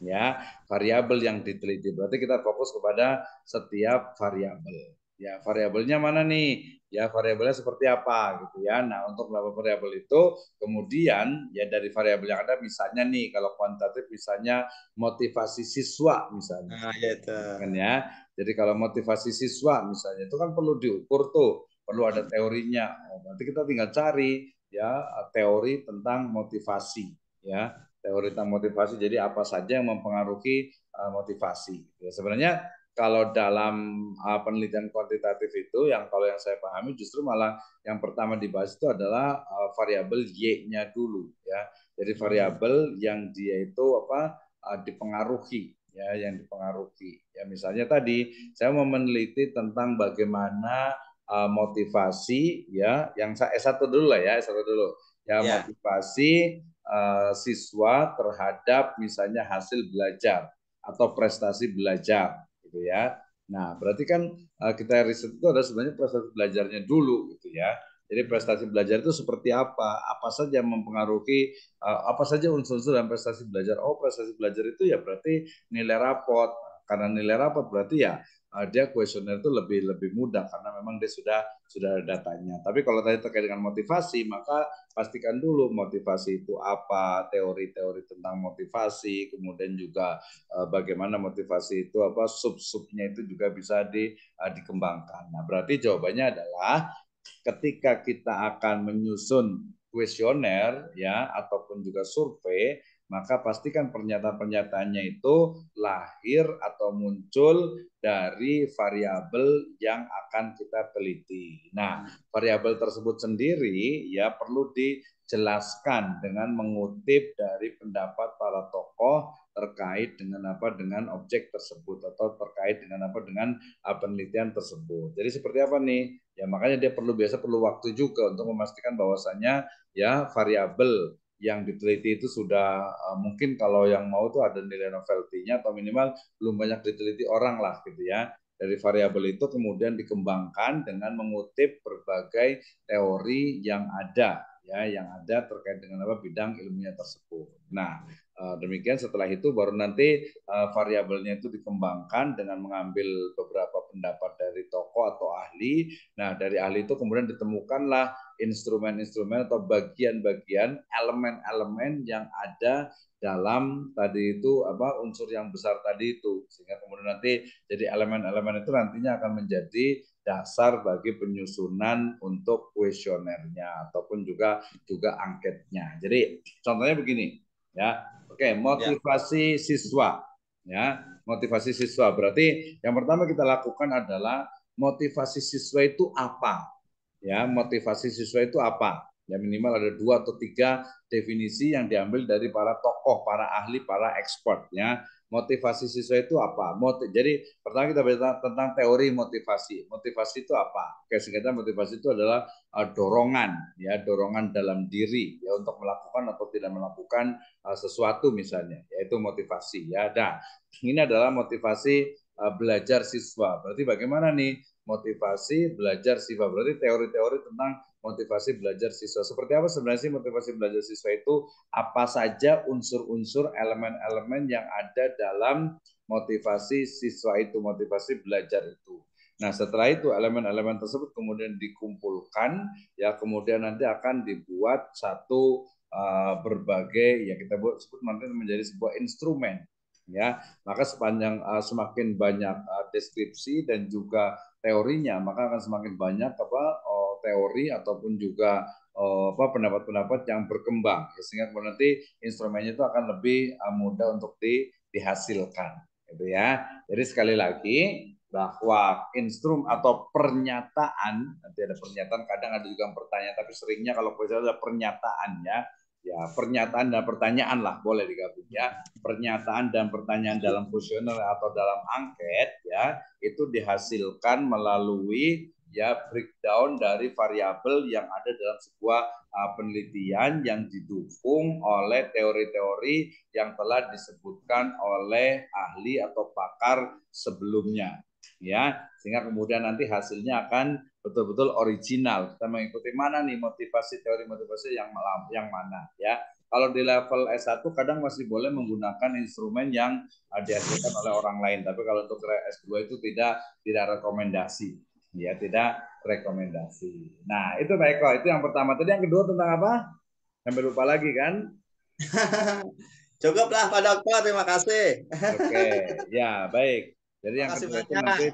ya variabel yang diteliti. Berarti kita fokus kepada setiap variabel. Ya, variabelnya mana nih? Ya, variabelnya seperti apa gitu ya. Nah, untuk melakukan variabel itu kemudian ya dari variabel yang ada misalnya nih kalau kuantitatif misalnya motivasi siswa misalnya. Nah, ya itu. Kan ya. Jadi kalau motivasi siswa misalnya itu kan perlu diukur tuh, perlu ada teorinya. nanti kita tinggal cari ya teori tentang motivasi ya teori tentang motivasi. Jadi apa saja yang mempengaruhi eh, motivasi. Ya, sebenarnya kalau dalam eh, penelitian kuantitatif itu yang kalau yang saya pahami justru malah yang pertama dibahas itu adalah eh, variabel y-nya dulu ya. Jadi hmm. variabel yang dia itu apa dipengaruhi ya yang dipengaruhi. Ya misalnya tadi saya mau meneliti tentang bagaimana motivasi ya yang S1 dulu lah ya S1 dulu. Ya yeah. motivasi Eh, siswa terhadap misalnya hasil belajar atau prestasi belajar gitu ya. Nah, berarti kan eh, kita riset itu ada sebenarnya prestasi belajarnya dulu gitu ya. Jadi prestasi belajar itu seperti apa? Apa saja yang mempengaruhi eh, apa saja unsur-unsur dalam prestasi belajar? Oh, prestasi belajar itu ya berarti nilai rapot. Karena nilai rapot berarti ya uh, dia kuesioner itu lebih lebih mudah karena memang dia sudah sudah ada datanya. Tapi kalau tadi terkait dengan motivasi, maka pastikan dulu motivasi itu apa, teori-teori tentang motivasi, kemudian juga uh, bagaimana motivasi itu apa sub-subnya itu juga bisa di, uh, dikembangkan. Nah, berarti jawabannya adalah ketika kita akan menyusun kuesioner ya ataupun juga survei maka pastikan pernyataan-pernyataannya itu lahir atau muncul dari variabel yang akan kita teliti. Nah, variabel tersebut sendiri ya perlu dijelaskan dengan mengutip dari pendapat para tokoh terkait dengan apa dengan objek tersebut atau terkait dengan apa dengan ah, penelitian tersebut. Jadi seperti apa nih? Ya makanya dia perlu biasa perlu waktu juga untuk memastikan bahwasannya ya variabel yang diteliti itu sudah uh, mungkin kalau yang mau itu ada nilai novelty-nya atau minimal belum banyak diteliti orang lah gitu ya. Dari variabel itu kemudian dikembangkan dengan mengutip berbagai teori yang ada ya yang ada terkait dengan apa bidang ilmunya tersebut. Nah, eh, demikian setelah itu baru nanti uh, variabelnya itu dikembangkan dengan mengambil beberapa pendapat dari tokoh atau ahli. Nah, dari ahli itu kemudian ditemukanlah instrumen-instrumen atau bagian-bagian elemen-elemen yang ada dalam tadi itu apa unsur yang besar tadi itu sehingga kemudian nanti jadi elemen-elemen itu nantinya akan menjadi dasar bagi penyusunan untuk kuesionernya ataupun juga juga angketnya. Jadi contohnya begini ya. Oke, motivasi ya. siswa ya. Motivasi siswa berarti yang pertama kita lakukan adalah motivasi siswa itu apa? ya motivasi siswa itu apa ya minimal ada dua atau tiga definisi yang diambil dari para tokoh para ahli para expert ya motivasi siswa itu apa Moti jadi pertama kita bicara tentang teori motivasi motivasi itu apa Oke, motivasi itu adalah uh, dorongan ya dorongan dalam diri ya untuk melakukan atau tidak melakukan uh, sesuatu misalnya yaitu motivasi ya nah ini adalah motivasi uh, belajar siswa berarti bagaimana nih motivasi belajar siswa. Berarti teori-teori tentang motivasi belajar siswa. Seperti apa sebenarnya sih motivasi belajar siswa itu? Apa saja unsur-unsur elemen-elemen yang ada dalam motivasi siswa itu, motivasi belajar itu. Nah, setelah itu elemen-elemen tersebut kemudian dikumpulkan, ya kemudian nanti akan dibuat satu uh, berbagai ya kita buat sebut nanti menjadi sebuah instrumen ya. Maka sepanjang uh, semakin banyak uh, deskripsi dan juga teorinya maka akan semakin banyak apa eh, teori ataupun juga eh, apa pendapat-pendapat yang berkembang sehingga kemudian nanti instrumennya itu akan lebih eh, mudah untuk di, dihasilkan gitu ya jadi sekali lagi bahwa instrum atau pernyataan nanti ada pernyataan kadang ada juga pertanyaan tapi seringnya kalau kuis ada pernyataannya ya pernyataan dan pertanyaan lah boleh digabung ya pernyataan dan pertanyaan dalam kuesioner atau dalam angket ya itu dihasilkan melalui ya breakdown dari variabel yang ada dalam sebuah uh, penelitian yang didukung oleh teori-teori yang telah disebutkan oleh ahli atau pakar sebelumnya ya sehingga kemudian nanti hasilnya akan betul-betul original. Kita mengikuti mana nih motivasi teori motivasi yang malam, yang mana ya. Kalau di level S1 kadang masih boleh menggunakan instrumen yang ah, dihasilkan oleh orang lain, tapi kalau untuk S2 itu tidak tidak rekomendasi. Ya, tidak rekomendasi. Nah, itu Pak Eko, itu yang pertama. Tadi yang kedua tentang apa? Sampai lupa lagi kan? Cukuplah Pak Dokter, terima kasih. Oke, okay. ya baik. Jadi terima yang kedua itu nanti,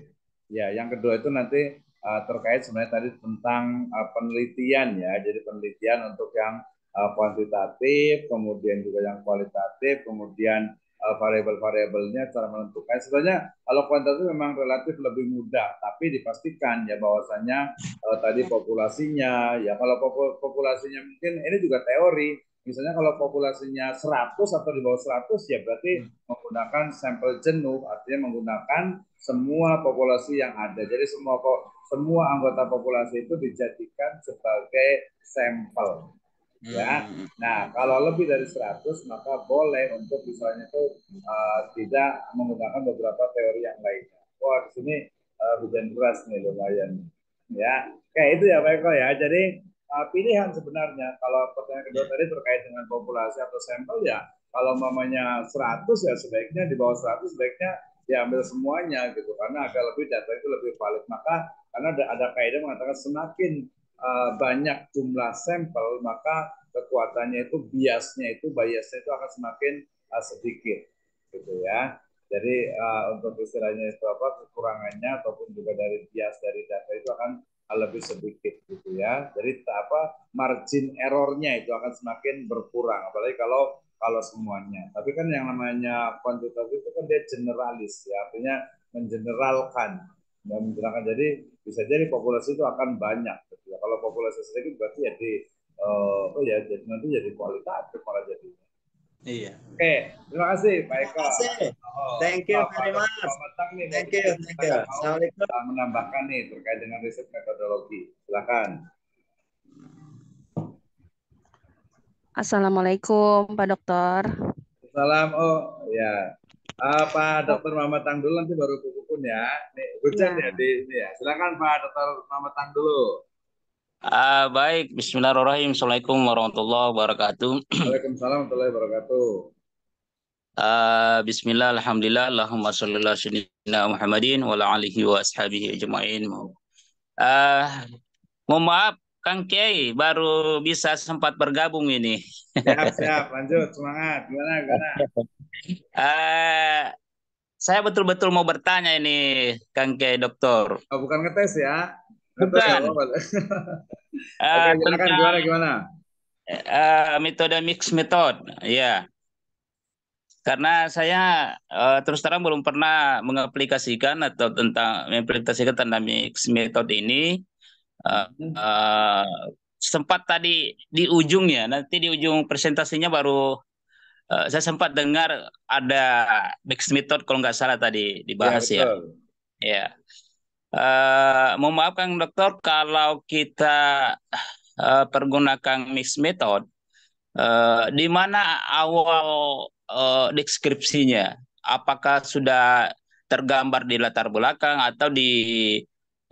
ya yang kedua itu nanti uh, terkait sebenarnya tadi tentang uh, penelitian ya. Jadi penelitian untuk yang uh, kuantitatif, kemudian juga yang kualitatif, kemudian uh, variabel-variabelnya cara menentukan. Sebenarnya kalau kuantitatif memang relatif lebih mudah, tapi dipastikan ya bahwasannya uh, tadi populasinya ya kalau populasinya mungkin ini juga teori. Misalnya kalau populasinya 100 atau di bawah 100 ya berarti menggunakan sampel jenuh, artinya menggunakan semua populasi yang ada. Jadi semua semua anggota populasi itu dijadikan sebagai sampel. Ya. Hmm. Nah, kalau lebih dari 100 maka boleh untuk misalnya itu uh, tidak menggunakan beberapa teori yang lainnya. Wah, di sini uh, hujan deras nih lumayan. Ya, kayak itu ya Pak Eko ya. Jadi uh, pilihan sebenarnya kalau pertanyaan kedua ya. tadi terkait dengan populasi atau sampel ya, kalau mamanya 100 ya sebaiknya di bawah 100 sebaiknya diambil semuanya gitu karena agak lebih data itu lebih valid maka karena ada, ada kaidah mengatakan semakin uh, banyak jumlah sampel maka kekuatannya itu biasnya itu biasnya itu akan semakin uh, sedikit gitu ya. Jadi uh, untuk istilahnya itu apa kekurangannya ataupun juga dari bias dari data itu akan lebih sedikit gitu ya. Jadi apa margin errornya itu akan semakin berkurang apalagi kalau kalau semuanya. Tapi kan yang namanya kuantitatif itu kan dia generalis ya, artinya mengeneralkan. Dan ya, menjelaskan jadi bisa jadi populasi itu akan banyak. Gitu. Ya. Kalau populasi sedikit berarti ya di uh, oh ya jadi nanti jadi kualitas malah jadi. Iya. Oke, okay. terima kasih Pak Eko. Terima kasih. Oh, thank you very much. Selamat nih. Thank you, thank you. Assalamualaikum. Eh, menambahkan nih terkait dengan riset metodologi. Silakan. Assalamualaikum Pak Dokter. Salam. Oh ya. Uh, Pak Dokter Muhammad Tang dulu nanti baru buku apapun ya. Nih, hujan ya. ya di ini ya. Silakan Pak Dr. Muhammad dulu. dulu. Uh, ah, baik, Bismillahirrahmanirrahim. Assalamualaikum warahmatullahi wabarakatuh. Waalaikumsalam warahmatullahi wabarakatuh. Uh, Bismillah, Alhamdulillah, Allahumma sallallahu sallallahu Muhammadin wa alihi wa ashabihi ajma'in. Uh, mohon maaf, Kang Kiai baru bisa sempat bergabung ini. Siap, siap, lanjut, semangat. Gimana, gimana? Uh, saya betul-betul mau bertanya ini, Kang K, dokter. Oh, bukan ngetes ya? Bukan. Ngetes ya, uh, Oke, eh, tentang, gimana, gimana? Uh, eh, metode mix method, ya. Yeah. Karena saya uh, terus terang belum pernah mengaplikasikan atau tentang mengaplikasikan tentang mix method ini. Uh, uh, sempat tadi di ujungnya, nanti di ujung presentasinya baru Eh, saya sempat dengar ada mix Method kalau nggak salah tadi dibahas ya. ya. Betul. Ya. Uh, mohon maaf Kang Dokter kalau kita uh, pergunakan mix method uh, di mana awal uh, deskripsinya apakah sudah tergambar di latar belakang atau di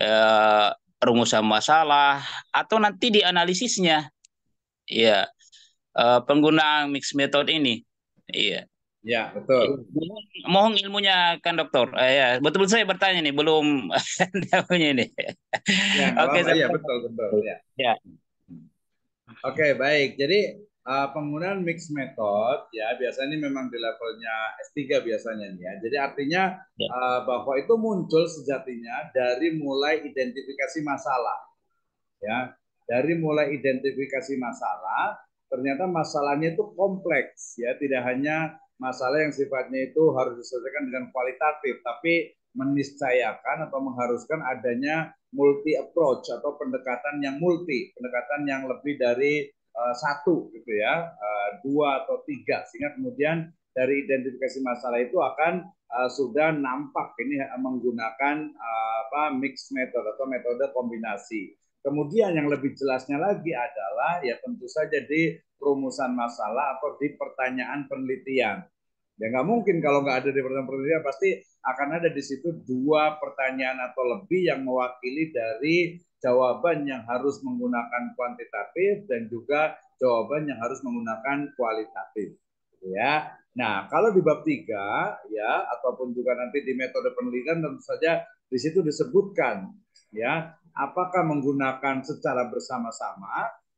uh, rumusan masalah atau nanti di analisisnya ya uh, penggunaan mix method ini. Iya. Ya, betul. Mohon ilmunya kan dokter. Uh, eh, ya, betul, betul saya bertanya nih, belum ilmunya ini. Ya, Oke, okay, iya betul betul ya. ya. Oke, okay, baik. Jadi uh, penggunaan mix method ya biasanya memang di levelnya S3 biasanya nih ya. Jadi artinya ya. uh, bahwa itu muncul sejatinya dari mulai identifikasi masalah. Ya, dari mulai identifikasi masalah ternyata masalahnya itu kompleks ya, tidak hanya masalah yang sifatnya itu harus diselesaikan dengan kualitatif, tapi meniscayakan atau mengharuskan adanya multi approach atau pendekatan yang multi, pendekatan yang lebih dari uh, satu gitu ya, uh, dua atau tiga sehingga kemudian dari identifikasi masalah itu akan uh, sudah nampak ini menggunakan uh, apa mix method atau metode kombinasi. Kemudian yang lebih jelasnya lagi adalah ya tentu saja di rumusan masalah atau di pertanyaan penelitian. Ya nggak mungkin kalau nggak ada di pertanyaan penelitian pasti akan ada di situ dua pertanyaan atau lebih yang mewakili dari jawaban yang harus menggunakan kuantitatif dan juga jawaban yang harus menggunakan kualitatif. Gitu ya. Nah, kalau di bab tiga ya ataupun juga nanti di metode penelitian tentu saja di situ disebutkan ya apakah menggunakan secara bersama-sama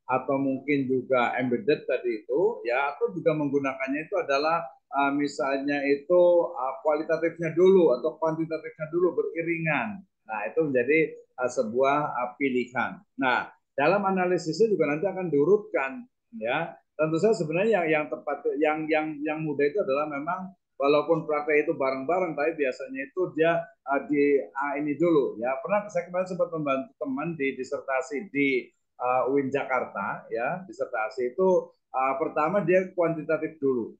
atau mungkin juga embedded tadi itu ya atau juga menggunakannya itu adalah uh, misalnya itu uh, kualitatifnya dulu atau kuantitatifnya dulu beriringan. Nah, itu menjadi uh, sebuah uh, pilihan. Nah, dalam analisisnya juga nanti akan diurutkan ya. Tentu saja sebenarnya yang, yang tepat yang yang yang mudah itu adalah memang walaupun praktek itu bareng-bareng tapi biasanya itu dia uh, di uh, ini dulu ya. Pernah saya kemarin sempat membantu teman di disertasi di uh, eh, UIN Jakarta ya disertasi itu uh, pertama dia kuantitatif dulu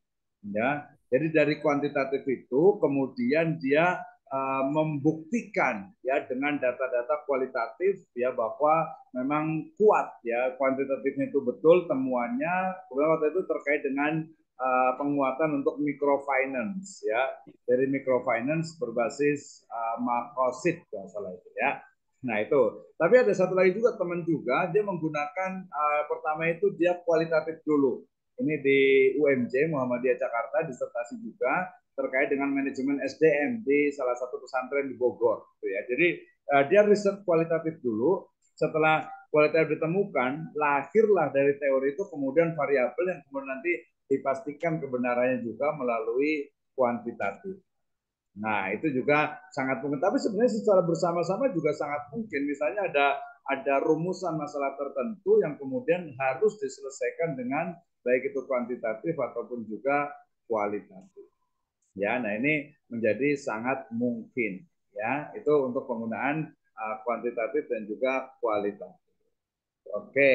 ya jadi dari kuantitatif itu kemudian dia uh, membuktikan ya dengan data-data kualitatif ya bahwa memang kuat ya kuantitatifnya itu betul temuannya kemudian waktu itu terkait dengan uh, penguatan untuk microfinance ya dari microfinance berbasis uh, makosit kalau salah itu ya Nah itu. Tapi ada satu lagi juga teman juga dia menggunakan uh, pertama itu dia kualitatif dulu. Ini di UMJ Muhammadiyah Jakarta disertasi juga terkait dengan manajemen SDM di salah satu pesantren di Bogor. Gitu ya. Jadi uh, dia riset kualitatif dulu. Setelah kualitatif ditemukan, lahirlah dari teori itu kemudian variabel yang kemudian nanti dipastikan kebenarannya juga melalui kuantitatif. Nah, itu juga sangat mungkin. Tapi sebenarnya secara bersama-sama juga sangat mungkin. Misalnya ada ada rumusan masalah tertentu yang kemudian harus diselesaikan dengan baik itu kuantitatif ataupun juga kualitatif. Ya, nah ini menjadi sangat mungkin. Ya, itu untuk penggunaan uh, kuantitatif dan juga kualitatif. Oke,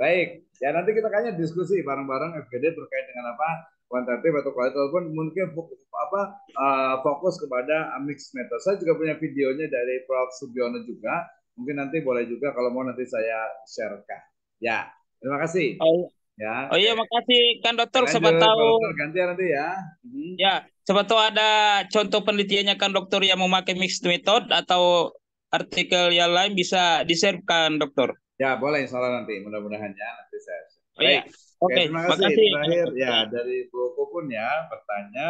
baik. Ya nanti kita kayaknya diskusi bareng-bareng FGD terkait dengan apa kuantitatif atau kualitatif pun mungkin fokus, apa uh, fokus kepada mix method. Saya juga punya videonya dari Prof. Subiono juga. Mungkin nanti boleh juga kalau mau nanti saya sharekan. Ya, terima kasih. Oh. Ya. Oh iya, makasih kan dokter Lanjut, siapa tahu. Dokter, gantian ya nanti ya. Mhm. Ya, sebab tahu ada contoh penelitiannya kan dokter yang memakai mixed method atau artikel yang lain bisa di dokter. Ya, boleh insyaallah nanti mudah-mudahan ya nanti saya. Oh, iya. Oke, terima kasih. Makasih. Terakhir ya dari Bu Kukun ya, bertanya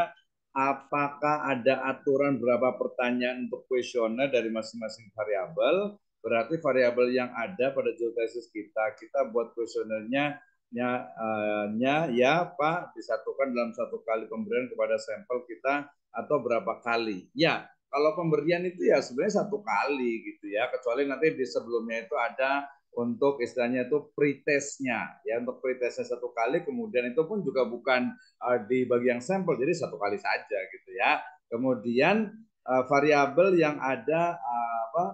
apakah ada aturan berapa pertanyaan untuk kuesioner dari masing-masing variabel? Berarti variabel yang ada pada geotesis kita, kita buat kuesionernya nya, ya, eh, nya ya Pak disatukan dalam satu kali pemberian kepada sampel kita atau berapa kali? Ya, kalau pemberian itu ya sebenarnya satu kali gitu ya, kecuali nanti di sebelumnya itu ada untuk istilahnya itu pretestnya ya untuk pretestnya satu kali kemudian itu pun juga bukan uh, di bagian sampel jadi satu kali saja gitu ya kemudian uh, variabel yang ada uh, apa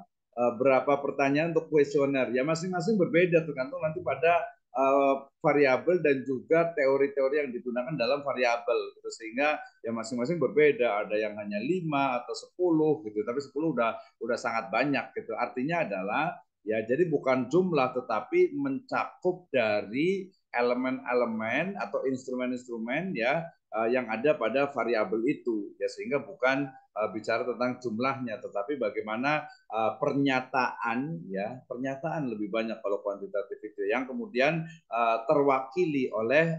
uh, berapa pertanyaan untuk kuesioner ya masing-masing berbeda tergantung nanti pada uh, variabel dan juga teori-teori yang digunakan dalam variabel gitu sehingga ya masing-masing berbeda ada yang hanya lima atau sepuluh gitu tapi sepuluh udah udah sangat banyak gitu artinya adalah Ya, jadi bukan jumlah tetapi mencakup dari elemen-elemen atau instrumen-instrumen ya eh, yang ada pada variabel itu ya sehingga bukan eh, bicara tentang jumlahnya tetapi bagaimana eh, pernyataan ya pernyataan lebih banyak kalau kuantitatif itu yang kemudian terwakili oleh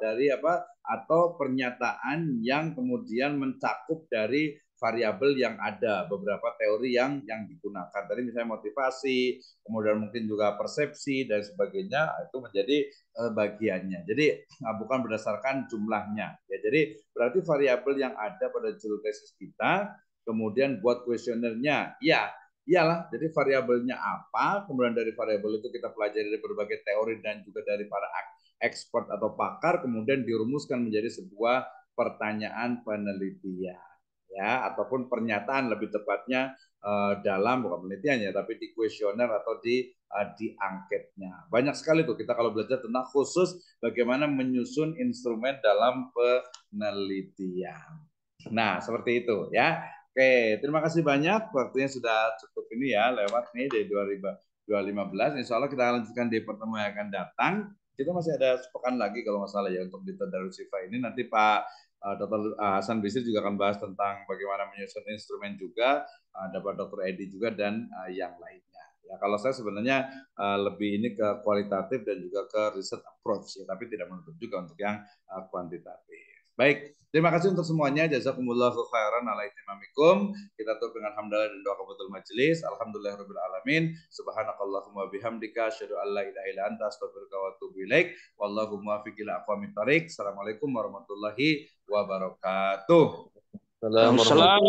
dari apa atau pernyataan yang kemudian mencakup dari variabel yang ada beberapa teori yang yang digunakan tadi misalnya motivasi kemudian mungkin juga persepsi dan sebagainya itu menjadi eh, bagiannya jadi ah, bukan berdasarkan jumlahnya ya jadi berarti variabel yang ada pada judul tesis kita kemudian buat kuesionernya ya ialah jadi variabelnya apa kemudian dari variabel itu kita pelajari dari berbagai teori dan juga dari para expert atau pakar kemudian dirumuskan menjadi sebuah pertanyaan penelitian ya ataupun pernyataan lebih tepatnya uh, dalam bukan ya tapi di kuesioner atau di uh, di angketnya. Banyak sekali tuh kita kalau belajar tentang khusus bagaimana menyusun instrumen dalam penelitian. Nah, seperti itu ya. Oke, terima kasih banyak. Waktunya sudah cukup ini ya, lewat nih dari 2015. Insya Allah kita lanjutkan di pertemuan yang akan datang. Kita masih ada sepekan lagi kalau masalah ya untuk di Tadarusifa ini. Nanti Pak Uh, eh, Dr. Eh, Hasan Bisri juga akan bahas tentang bagaimana menyusun instrumen juga, ada eh, Pak Dr. Edi juga dan yang lainnya. Ya, kalau saya sebenarnya lebih ini ke kualitatif dan juga ke riset approach, ya, tapi tidak menutup juga untuk yang kuantitatif. Baik, terima kasih untuk semuanya. Jazakumullahu khairan ala itimamikum. Kita tutup dengan hamdalah dan doa kabutul majelis. rabbil alamin. Subhanakallahumma bihamdika asyhadu an la ilaha illa anta astaghfiruka wa atubu ilaik. Wallahu muwaffiq ila aqwamit thariq. Assalamualaikum warahmatullahi wabarakatuh. Assalamualaikum.